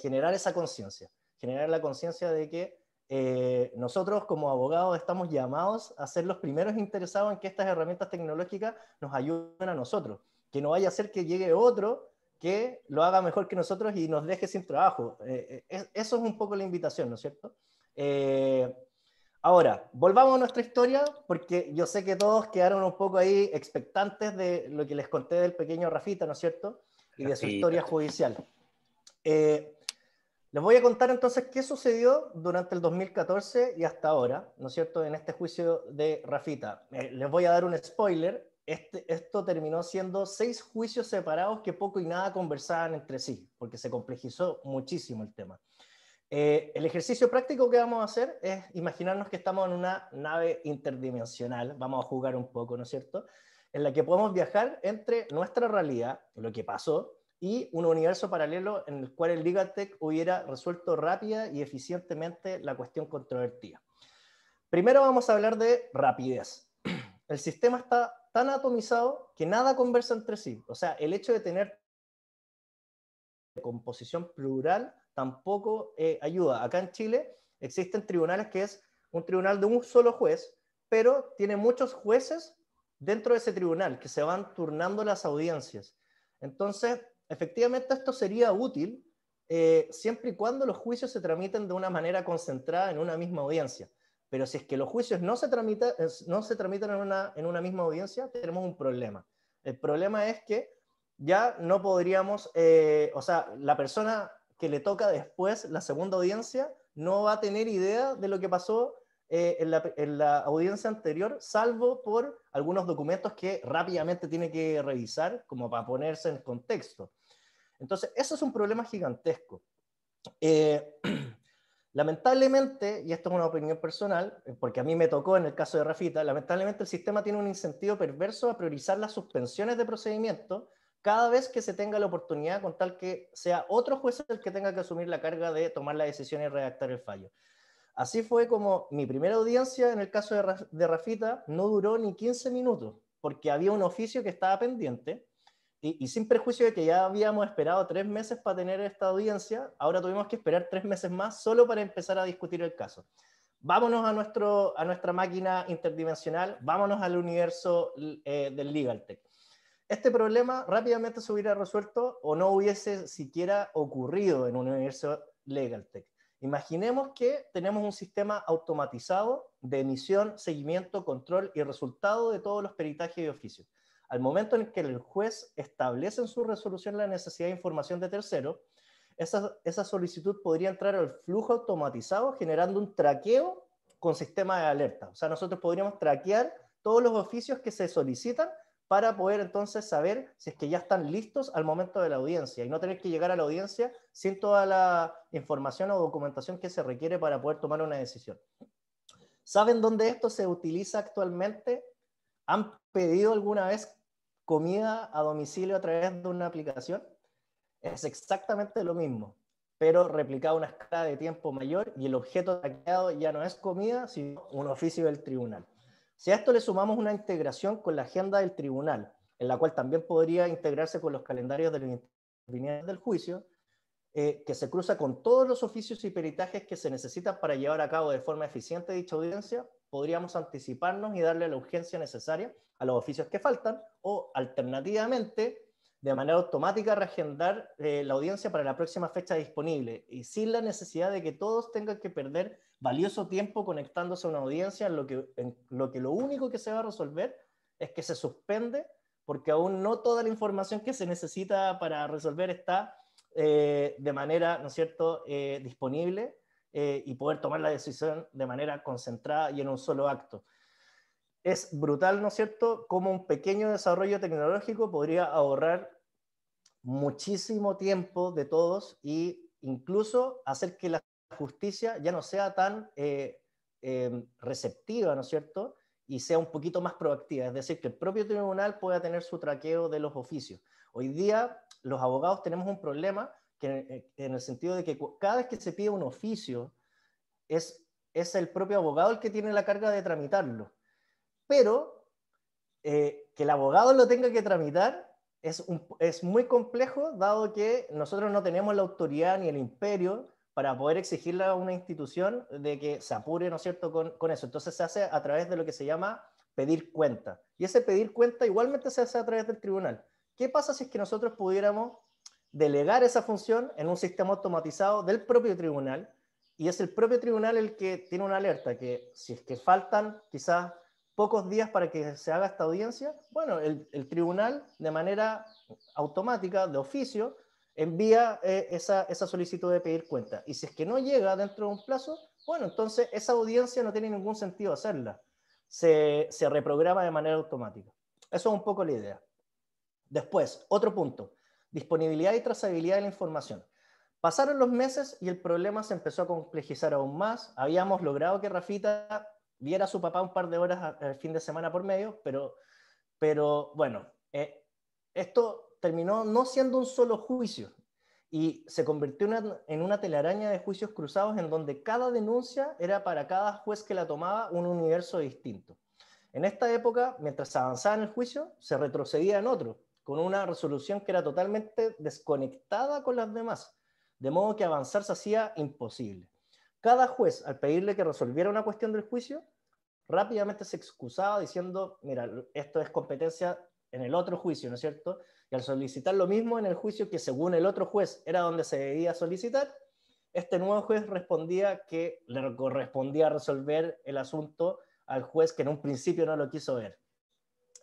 generar esa conciencia, generar la conciencia de que nosotros como abogados estamos llamados a ser los primeros interesados en que estas herramientas tecnológicas nos ayuden a nosotros que no vaya a ser que llegue otro que lo haga mejor que nosotros y nos deje sin trabajo. Eh, eh, eso es un poco la invitación, ¿no es cierto? Eh, ahora, volvamos a nuestra historia, porque yo sé que todos quedaron un poco ahí expectantes de lo que les conté del pequeño Rafita, ¿no es cierto? Y de su historia judicial. les voy a contar entonces qué sucedió durante el 2014 y hasta ahora, ¿no es cierto?, en este juicio de Rafita. les voy a dar un spoiler, este, esto terminó siendo seis juicios separados que poco y nada conversaban entre sí, porque se complejizó muchísimo el tema. Eh, el ejercicio práctico que vamos a hacer es imaginarnos que estamos en una nave interdimensional, vamos a jugar un poco, ¿no es cierto? En la que podemos viajar entre nuestra realidad, lo que pasó, y un universo paralelo en el cual el ligatec hubiera resuelto rápida y eficientemente la cuestión controvertida. Primero vamos a hablar de rapidez. El sistema está tan atomizado que nada conversa entre sí. O sea, el hecho de tener composición plural tampoco eh, ayuda. Acá en Chile existen tribunales que es un tribunal de un solo juez, pero tiene muchos jueces dentro de ese tribunal que se van turnando las audiencias. Entonces, efectivamente esto sería útil eh, siempre y cuando los juicios se tramiten de una manera concentrada en una misma audiencia. Pero si es que los juicios no se, tramita, no se tramitan en una, en una misma audiencia, tenemos un problema. El problema es que ya no podríamos, eh, o sea, la persona que le toca después la segunda audiencia no va a tener idea de lo que pasó eh, en, la, en, la, audiencia anterior, salvo por algunos documentos que rápidamente tiene que revisar como para ponerse en contexto. Entonces, eso es un problema gigantesco. Eh, Lamentablemente, y esto es una opinión personal, eh, porque a mí me tocó en el caso de Rafita, lamentablemente el sistema tiene un incentivo perverso a priorizar las suspensiones de procedimiento cada vez que se tenga la oportunidad con tal que sea otro juez el que tenga que asumir la carga de tomar la decisión y redactar el fallo. Así fue como mi primera audiencia en el caso de, Rafita no duró ni 15 minutos, porque había un oficio que estaba pendiente y, sin prejuicio de que ya habíamos esperado tres meses para tener esta audiencia, ahora tuvimos que esperar tres meses más solo para empezar a discutir el caso. Vámonos a, nuestro, a nuestra máquina interdimensional, vámonos al universo eh, del Legal Tech. Este problema rápidamente se hubiera resuelto o no hubiese siquiera ocurrido en un universo Legal Tech. Imaginemos que tenemos un sistema automatizado de emisión, seguimiento, control y resultado de todos los peritajes y oficios al momento en que el juez establece en su resolución la necesidad de información de tercero, esa, esa solicitud podría entrar al flujo automatizado generando un traqueo con sistema de alerta. O sea, nosotros podríamos traquear todos los oficios que se solicitan para poder entonces saber si es que ya están listos al momento de la audiencia y no tener que llegar a la audiencia sin toda la información o documentación que se requiere para poder tomar una decisión. ¿Saben dónde esto se utiliza actualmente? ¿Han pedido alguna vez comida a domicilio a través de una aplicación es exactamente lo mismo, pero replicado a una escala de tiempo mayor y el objeto atacado ya no es comida, sino un oficio del tribunal. Si a esto le sumamos una integración con la agenda del tribunal, en la cual también podría integrarse con los calendarios de del juicio, eh, que se cruza con todos los oficios y peritajes que se necesitan para llevar a cabo de forma eficiente dicha audiencia, podríamos anticiparnos y darle la urgencia necesaria a los oficios que faltan o alternativamente de manera automática reagendar eh, la audiencia para la próxima fecha disponible y sin la necesidad de que todos tengan que perder valioso tiempo conectándose a una audiencia en lo que, lo, que lo único que se va a resolver es que se suspende porque aún no toda la información que se necesita para resolver está eh, de manera, ¿no es cierto?, eh, disponible eh, y poder tomar la decisión de manera concentrada y en un solo acto. Es brutal, ¿no es cierto?, cómo un pequeño desarrollo tecnológico podría ahorrar muchísimo tiempo de todos y incluso hacer que la justicia ya no sea tan eh, em, receptiva, ¿no es cierto?, y sea un poquito más proactiva, es decir, que el propio tribunal pueda tener su traqueo de los oficios. Hoy día los abogados tenemos un problema eh, en el sentido de que cada vez que se pide un oficio, es, es el propio abogado el que tiene la carga de tramitarlo. Pero eh, que el abogado lo tenga que tramitar es, es muy complejo, dado que nosotros no tenemos la autoridad ni el imperio para poder exigirle a una institución de que se apure, ¿no es cierto?, con, con, eso. Entonces se hace a través de lo que se llama pedir cuenta. Y ese pedir cuenta igualmente se hace a través del tribunal. ¿Qué pasa si es que nosotros pudiéramos delegar esa función en un sistema automatizado del propio tribunal y es el propio tribunal el que tiene una alerta que si es que faltan quizás pocos días para que se haga esta audiencia, bueno, el, tribunal de manera automática, de oficio, envía eh, esa, solicitud de pedir cuenta. Y si es que no llega dentro de un plazo, bueno, entonces esa audiencia no tiene ningún sentido hacerla. Se, se reprograma de manera automática. Eso es un poco la idea. Después, otro punto disponibilidad y trazabilidad de la información. Pasaron los meses y el problema se empezó a complejizar aún más. Habíamos logrado que Rafita viera a su papá un par de horas el fin de semana por medio, pero, pero bueno, eh, esto terminó no siendo un solo juicio y se convirtió en una telaraña de juicios cruzados en donde cada denuncia era para cada juez que la tomaba un universo distinto. En esta época, mientras avanzaba en el juicio, se retrocedía en otro, con una resolución que era totalmente desconectada con las demás, de modo que avanzar se hacía imposible. Cada juez, al pedirle que resolviera una cuestión del juicio, rápidamente se excusaba diciendo, mira, esto es competencia en el otro juicio, ¿no es cierto? Y al solicitar lo mismo en el juicio que según el otro juez era donde se debía solicitar, este nuevo juez respondía que le correspondía resolver el asunto al juez que en un principio no lo quiso ver.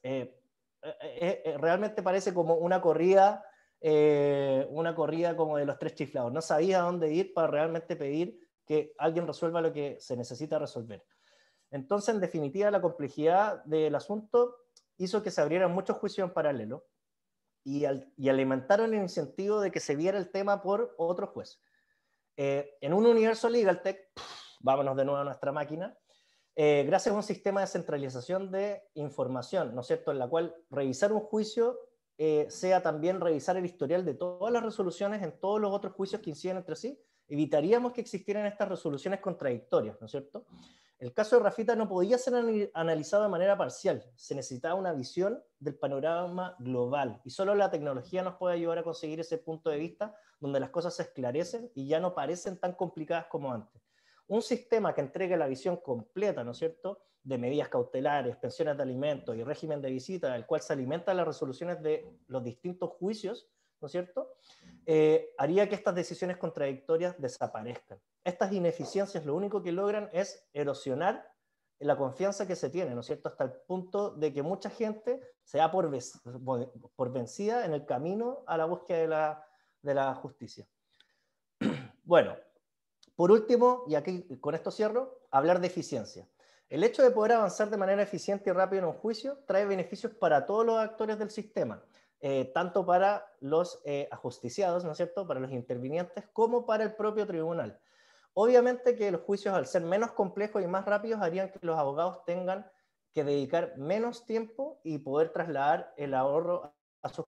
Eh, eh, eh, eh, realmente parece como una corrida, una corrida como de los tres chiflados. No sabía dónde ir para realmente pedir que alguien resuelva lo que se necesita resolver. Entonces, en definitiva, la complejidad del asunto hizo que se abrieran muchos juicios en paralelo y, alimentaron el incentivo de que se viera el tema por otro juez. en un universo legal tech, vámonos de nuevo a nuestra máquina, eh, gracias a un sistema de centralización de información, ¿no es cierto?, en la cual revisar un juicio eh, sea también revisar el historial de todas las resoluciones en todos los otros juicios que inciden entre sí, evitaríamos que existieran estas resoluciones contradictorias, ¿no es cierto? El caso de Rafita no podía ser analizado de manera parcial, se necesitaba una visión del panorama global y solo la tecnología nos puede ayudar a conseguir ese punto de vista donde las cosas se esclarecen y ya no parecen tan complicadas como antes un sistema que entregue la visión completa, ¿no es cierto?, de medidas cautelares, pensiones de alimentos y régimen de visita, el cual se alimentan las resoluciones de los distintos juicios, ¿no es cierto?, eh, haría que estas decisiones contradictorias desaparezcan. Estas ineficiencias lo único que logran es erosionar la confianza que se tiene, ¿no es cierto?, hasta el punto de que mucha gente se da por, vencida en el camino a la búsqueda de la justicia. Bueno, por último, y aquí con esto cierro, hablar de eficiencia. El hecho de poder avanzar de manera eficiente y rápida en un juicio trae beneficios para todos los actores del sistema, eh, tanto para los eh, ajusticiados, ¿no es cierto?, para los intervinientes, como para el propio tribunal. Obviamente que los juicios, al ser menos complejos y más rápidos, harían que los abogados tengan que dedicar menos tiempo y poder trasladar el ahorro a sus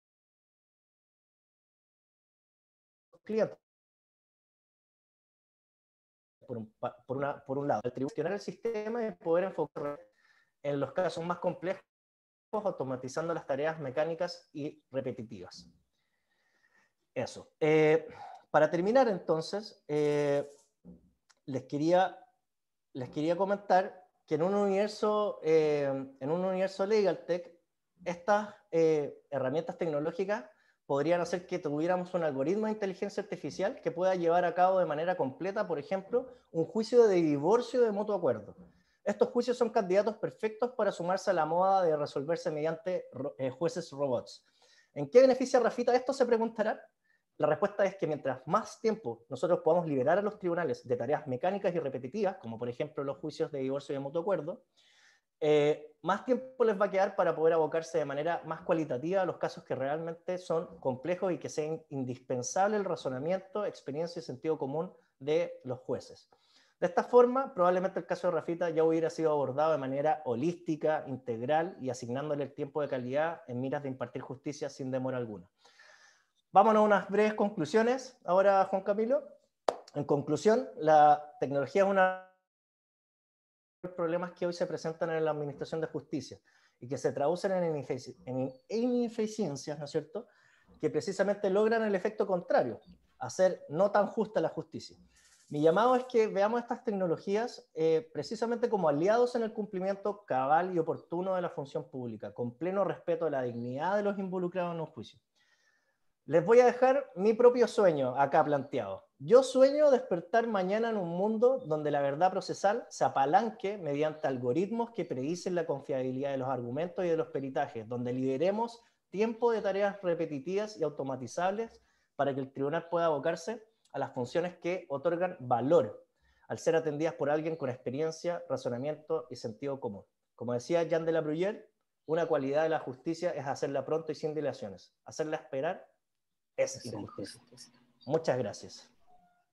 clientes por un, lado, el el sistema y poder enfocar en los casos más complejos, automatizando las tareas mecánicas y repetitivas. Eso. Eh, para terminar entonces, eh, les, quería, les quería comentar que en un universo, eh, en un universo legal tech, estas herramientas tecnológicas podrían hacer que tuviéramos un algoritmo de inteligencia artificial que pueda llevar a cabo de manera completa, por ejemplo, un juicio de divorcio de moto acuerdo. Estos juicios son candidatos perfectos para sumarse a la moda de resolverse mediante eh, jueces robots. ¿En qué beneficia Rafita esto? Se preguntará. La respuesta es que mientras más tiempo nosotros podamos liberar a los tribunales de tareas mecánicas y repetitivas, como por ejemplo los juicios de divorcio de moto acuerdo, eh, más tiempo les va a quedar para poder abocarse de manera más cualitativa a los casos que realmente son complejos y que sean indispensable el razonamiento, experiencia y sentido común de los jueces. De esta forma, probablemente el caso de Rafita ya hubiera sido abordado de manera holística, integral y asignándole el tiempo de calidad en miras de impartir justicia sin demora alguna. Vámonos a unas breves conclusiones. Ahora, Juan Camilo. En conclusión, la tecnología es una problemas que hoy se presentan en la Administración de Justicia y que se traducen en, ineficiencias, ¿no es cierto?, que precisamente logran el efecto contrario, hacer no tan justa la justicia. Mi llamado es que veamos estas tecnologías eh, precisamente como aliados en el cumplimiento cabal y oportuno de la función pública, con pleno respeto a la dignidad de los involucrados en un juicio. Les voy a dejar mi propio sueño acá planteado. Yo sueño despertar mañana en un mundo donde la verdad procesal se apalanque mediante algoritmos que predicen la confiabilidad de los argumentos y de los peritajes, donde lideremos tiempo de tareas repetitivas y automatizables para que el tribunal pueda abocarse a las funciones que otorgan valor al ser atendidas por alguien con experiencia, razonamiento y sentido común. Como decía Jean de la Bruyère, una cualidad de la justicia es hacerla pronto y sin dilaciones, hacerla esperar Muchas gracias.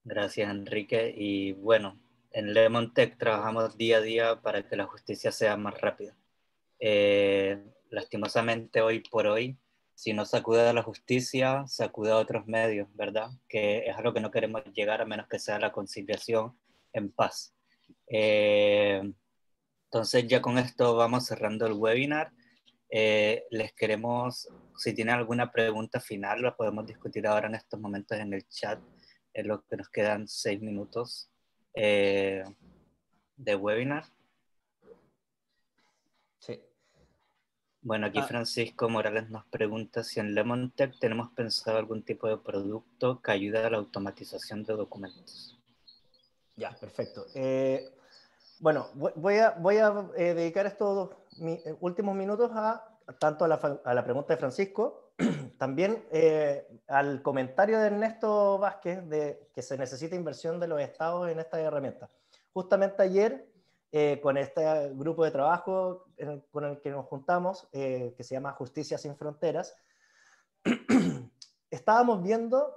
Gracias, Enrique. Y bueno, en Lemon Tech trabajamos día a día para que la justicia sea más rápida. Eh, lastimosamente, hoy por hoy, si no se acude a la justicia, se acude a otros medios, ¿verdad? Que es algo que no queremos llegar a menos que sea la conciliación en paz. Eh, entonces, ya con esto vamos cerrando el webinar. Eh, les queremos, si tienen alguna pregunta final, la podemos discutir ahora en estos momentos en el chat, en lo que nos quedan seis minutos eh, de webinar. Sí. Bueno, aquí ah. Francisco Morales nos pregunta si en Lemon Tech tenemos pensado algún tipo de producto que ayude a la automatización de documentos. Ya, perfecto. Eh, bueno, voy a, eh, dedicar estos eh, últimos minutos a tanto a la, pregunta de Francisco, también eh, al comentario de Ernesto Vázquez de que se necesita inversión de los estados en esta herramienta. Justamente ayer, con este grupo de trabajo con el que nos juntamos, que se llama Justicia sin Fronteras, estábamos viendo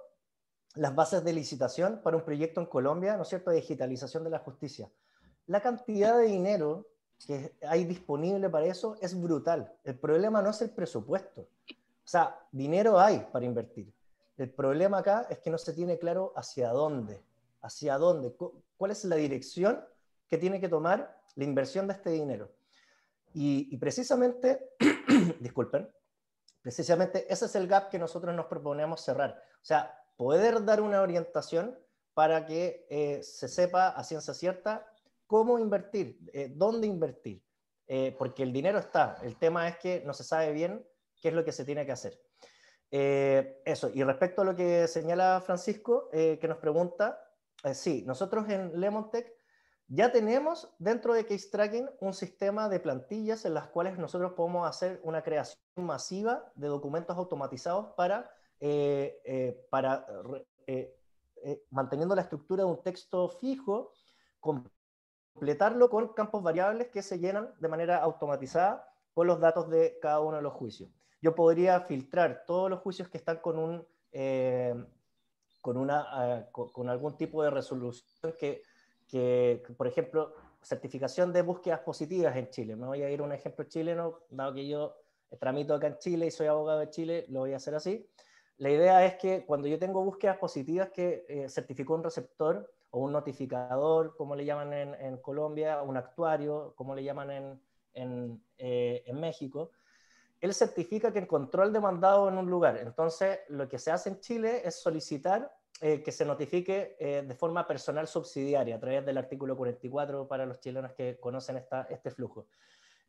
las bases de licitación para un proyecto en Colombia, ¿no es cierto?, de digitalización de la justicia la cantidad de dinero que hay disponible para eso es brutal. El problema no es el presupuesto. O sea, dinero hay para invertir. El problema acá es que no se tiene claro hacia dónde, hacia dónde, cuál es la dirección que tiene que tomar la inversión de este dinero. Y, precisamente, disculpen, precisamente ese es el gap que nosotros nos proponemos cerrar. O sea, poder dar una orientación para que eh, se sepa a ciencia cierta cómo invertir, eh, dónde invertir, eh, porque el dinero está. El tema es que no se sabe bien qué es lo que se tiene que hacer. Eh, eso, y respecto a lo que señala Francisco, que nos pregunta, sí, nosotros en Lemontech ya tenemos dentro de Case Tracking un sistema de plantillas en las cuales nosotros podemos hacer una creación masiva de documentos automatizados para, para manteniendo la estructura de un texto fijo, con completarlo con campos variables que se llenan de manera automatizada con los datos de cada uno de los juicios. Yo podría filtrar todos los juicios que están con, un, eh, con, una, eh, con, algún tipo de resolución que, que, por ejemplo, certificación de búsquedas positivas en Chile. Me voy a ir a un ejemplo chileno, dado que yo tramito acá en Chile y soy abogado de Chile, lo voy a hacer así. La idea es que cuando yo tengo búsquedas positivas que eh, certificó un receptor, o un notificador, como le llaman en, en Colombia, un actuario, como le llaman eh, en, México, él certifica que encontró al demandado en un lugar. Entonces, lo que se hace en Chile es solicitar eh, que se notifique eh, de forma personal subsidiaria a través del artículo 44 para los chilenos que conocen este flujo.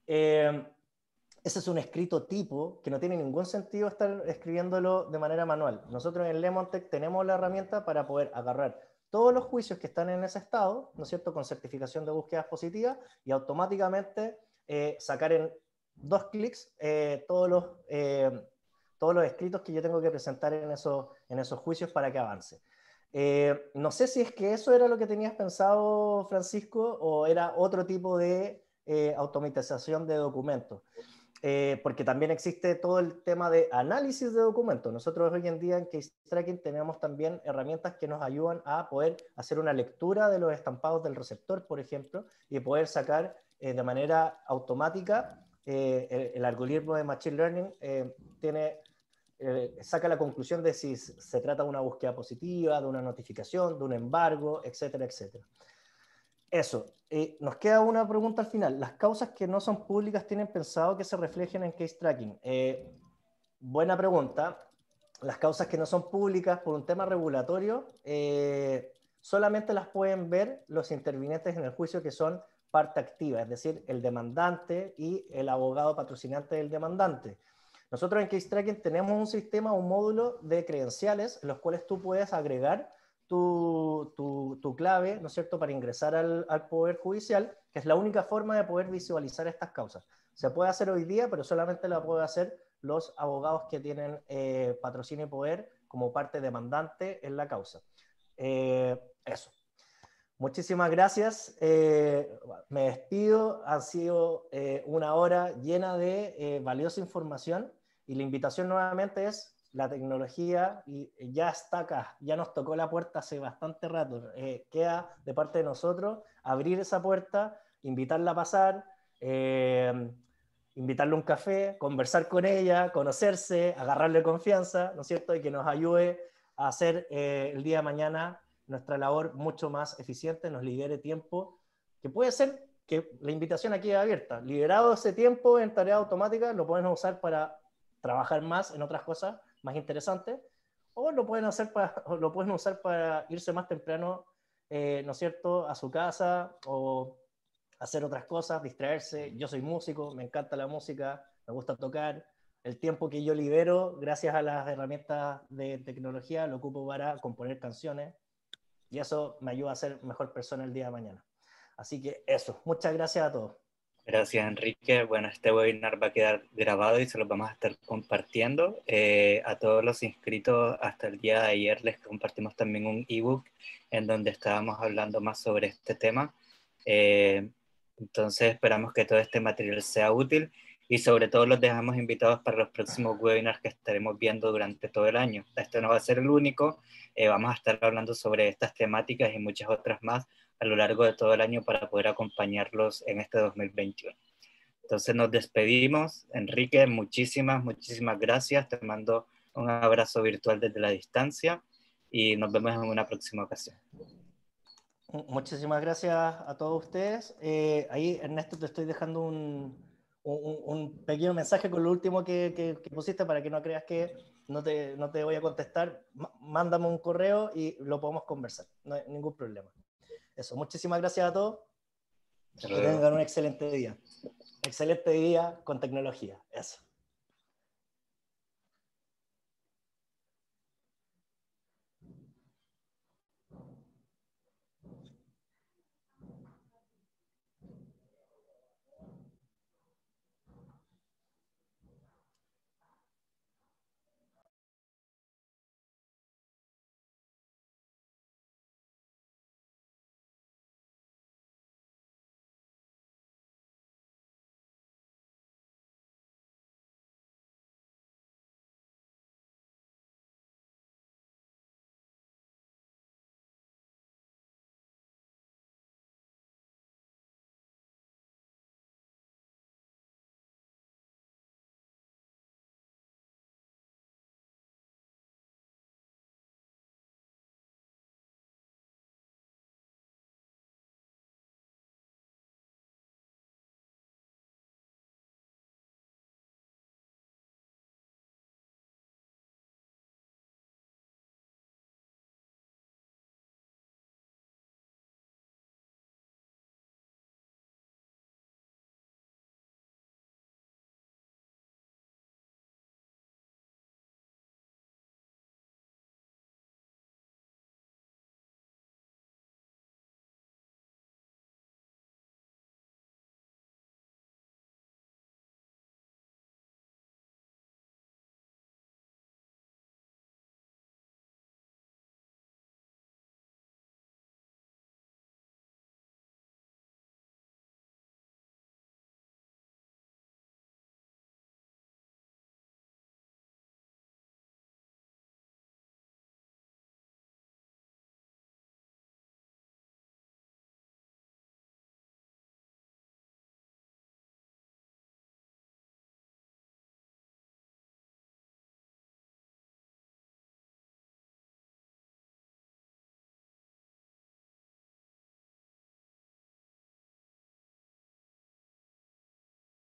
ese es un escrito tipo que no tiene ningún sentido estar escribiéndolo de manera manual. Nosotros en Lemontech tenemos la herramienta para poder agarrar todos los juicios que están en ese estado, ¿no es cierto?, con certificación de búsquedas positivas y automáticamente eh, sacar en dos clics eh, todos, los, eh, todos los escritos que yo tengo que presentar en esos, en esos juicios para que avance. no sé si es que eso era lo que tenías pensado, Francisco, o era otro tipo de automatización de documentos. Eh, porque también existe todo el tema de análisis de documentos. Nosotros hoy en día en Case Tracking tenemos también herramientas que nos ayudan a poder hacer una lectura de los estampados del receptor, por ejemplo, y poder sacar eh, de manera automática. Eh, el, algoritmo de Machine Learning tiene, saca la conclusión de si se trata de una búsqueda positiva, de una notificación, de un embargo, etcétera, etcétera. Eso. Eh, nos queda una pregunta al final. ¿Las causas que no son públicas tienen pensado que se reflejen en case tracking? Eh, buena pregunta. Las causas que no son públicas por un tema regulatorio eh, solamente las pueden ver los intervinientes en el juicio que son parte activa, es decir, el demandante y el abogado patrocinante del demandante. Nosotros en Case Tracking tenemos un sistema, un módulo de credenciales, en los cuales tú puedes agregar tu, tu, clave, ¿no es cierto?, para ingresar al, Poder Judicial, que es la única forma de poder visualizar estas causas. Se puede hacer hoy día, pero solamente la pueden hacer los abogados que tienen eh, patrocinio y poder como parte demandante en la causa. Eh, eso. Muchísimas gracias. Eh, me despido. Ha sido eh, una hora llena de valiosa información y la invitación nuevamente es la tecnología y eh, ya está acá, ya nos tocó la puerta hace bastante rato. Eh, queda de parte de nosotros abrir esa puerta, invitarla a pasar, eh, invitarle un café, conversar con ella, conocerse, agarrarle confianza, ¿no es cierto? Y que nos ayude a hacer el día de mañana nuestra labor mucho más eficiente, nos libere tiempo, que puede ser que la invitación aquí abierta. Liberado ese tiempo en tarea automática, lo podemos usar para trabajar más en otras cosas más interesante, o lo pueden, hacer lo pueden usar para irse más temprano, eh, ¿no es cierto?, a su casa o hacer otras cosas, distraerse. Yo soy músico, me encanta la música, me gusta tocar. El tiempo que yo libero, gracias a las herramientas de tecnología, lo ocupo para componer canciones y eso me ayuda a ser mejor persona el día de mañana. Así que eso, muchas gracias a todos. Gracias, Enrique. Bueno, este webinar va a quedar grabado y se lo vamos a estar compartiendo. Eh, a todos los inscritos, hasta el día de ayer les compartimos también un ebook en donde estábamos hablando más sobre este tema. Eh, entonces, esperamos que todo este material sea útil y sobre todo los dejamos invitados para los próximos webinars que estaremos viendo durante todo el año. Este no va a ser el único. Eh, vamos a estar hablando sobre estas temáticas y muchas otras más a lo largo de todo el año para poder acompañarlos en este 2021. Entonces nos despedimos. Enrique, muchísimas, muchísimas gracias. Te mando un abrazo virtual desde la distancia y nos vemos en una próxima ocasión. Muchísimas gracias a todos ustedes. Eh, ahí, Ernesto, te estoy dejando un, pequeño mensaje con lo último que, pusiste para que no creas que no te, no te voy a contestar. mándame un correo y lo podemos conversar. No hay ningún problema. Eso, muchísimas gracias a todos. Que tengan un excelente día. Excelente día con tecnología. Eso.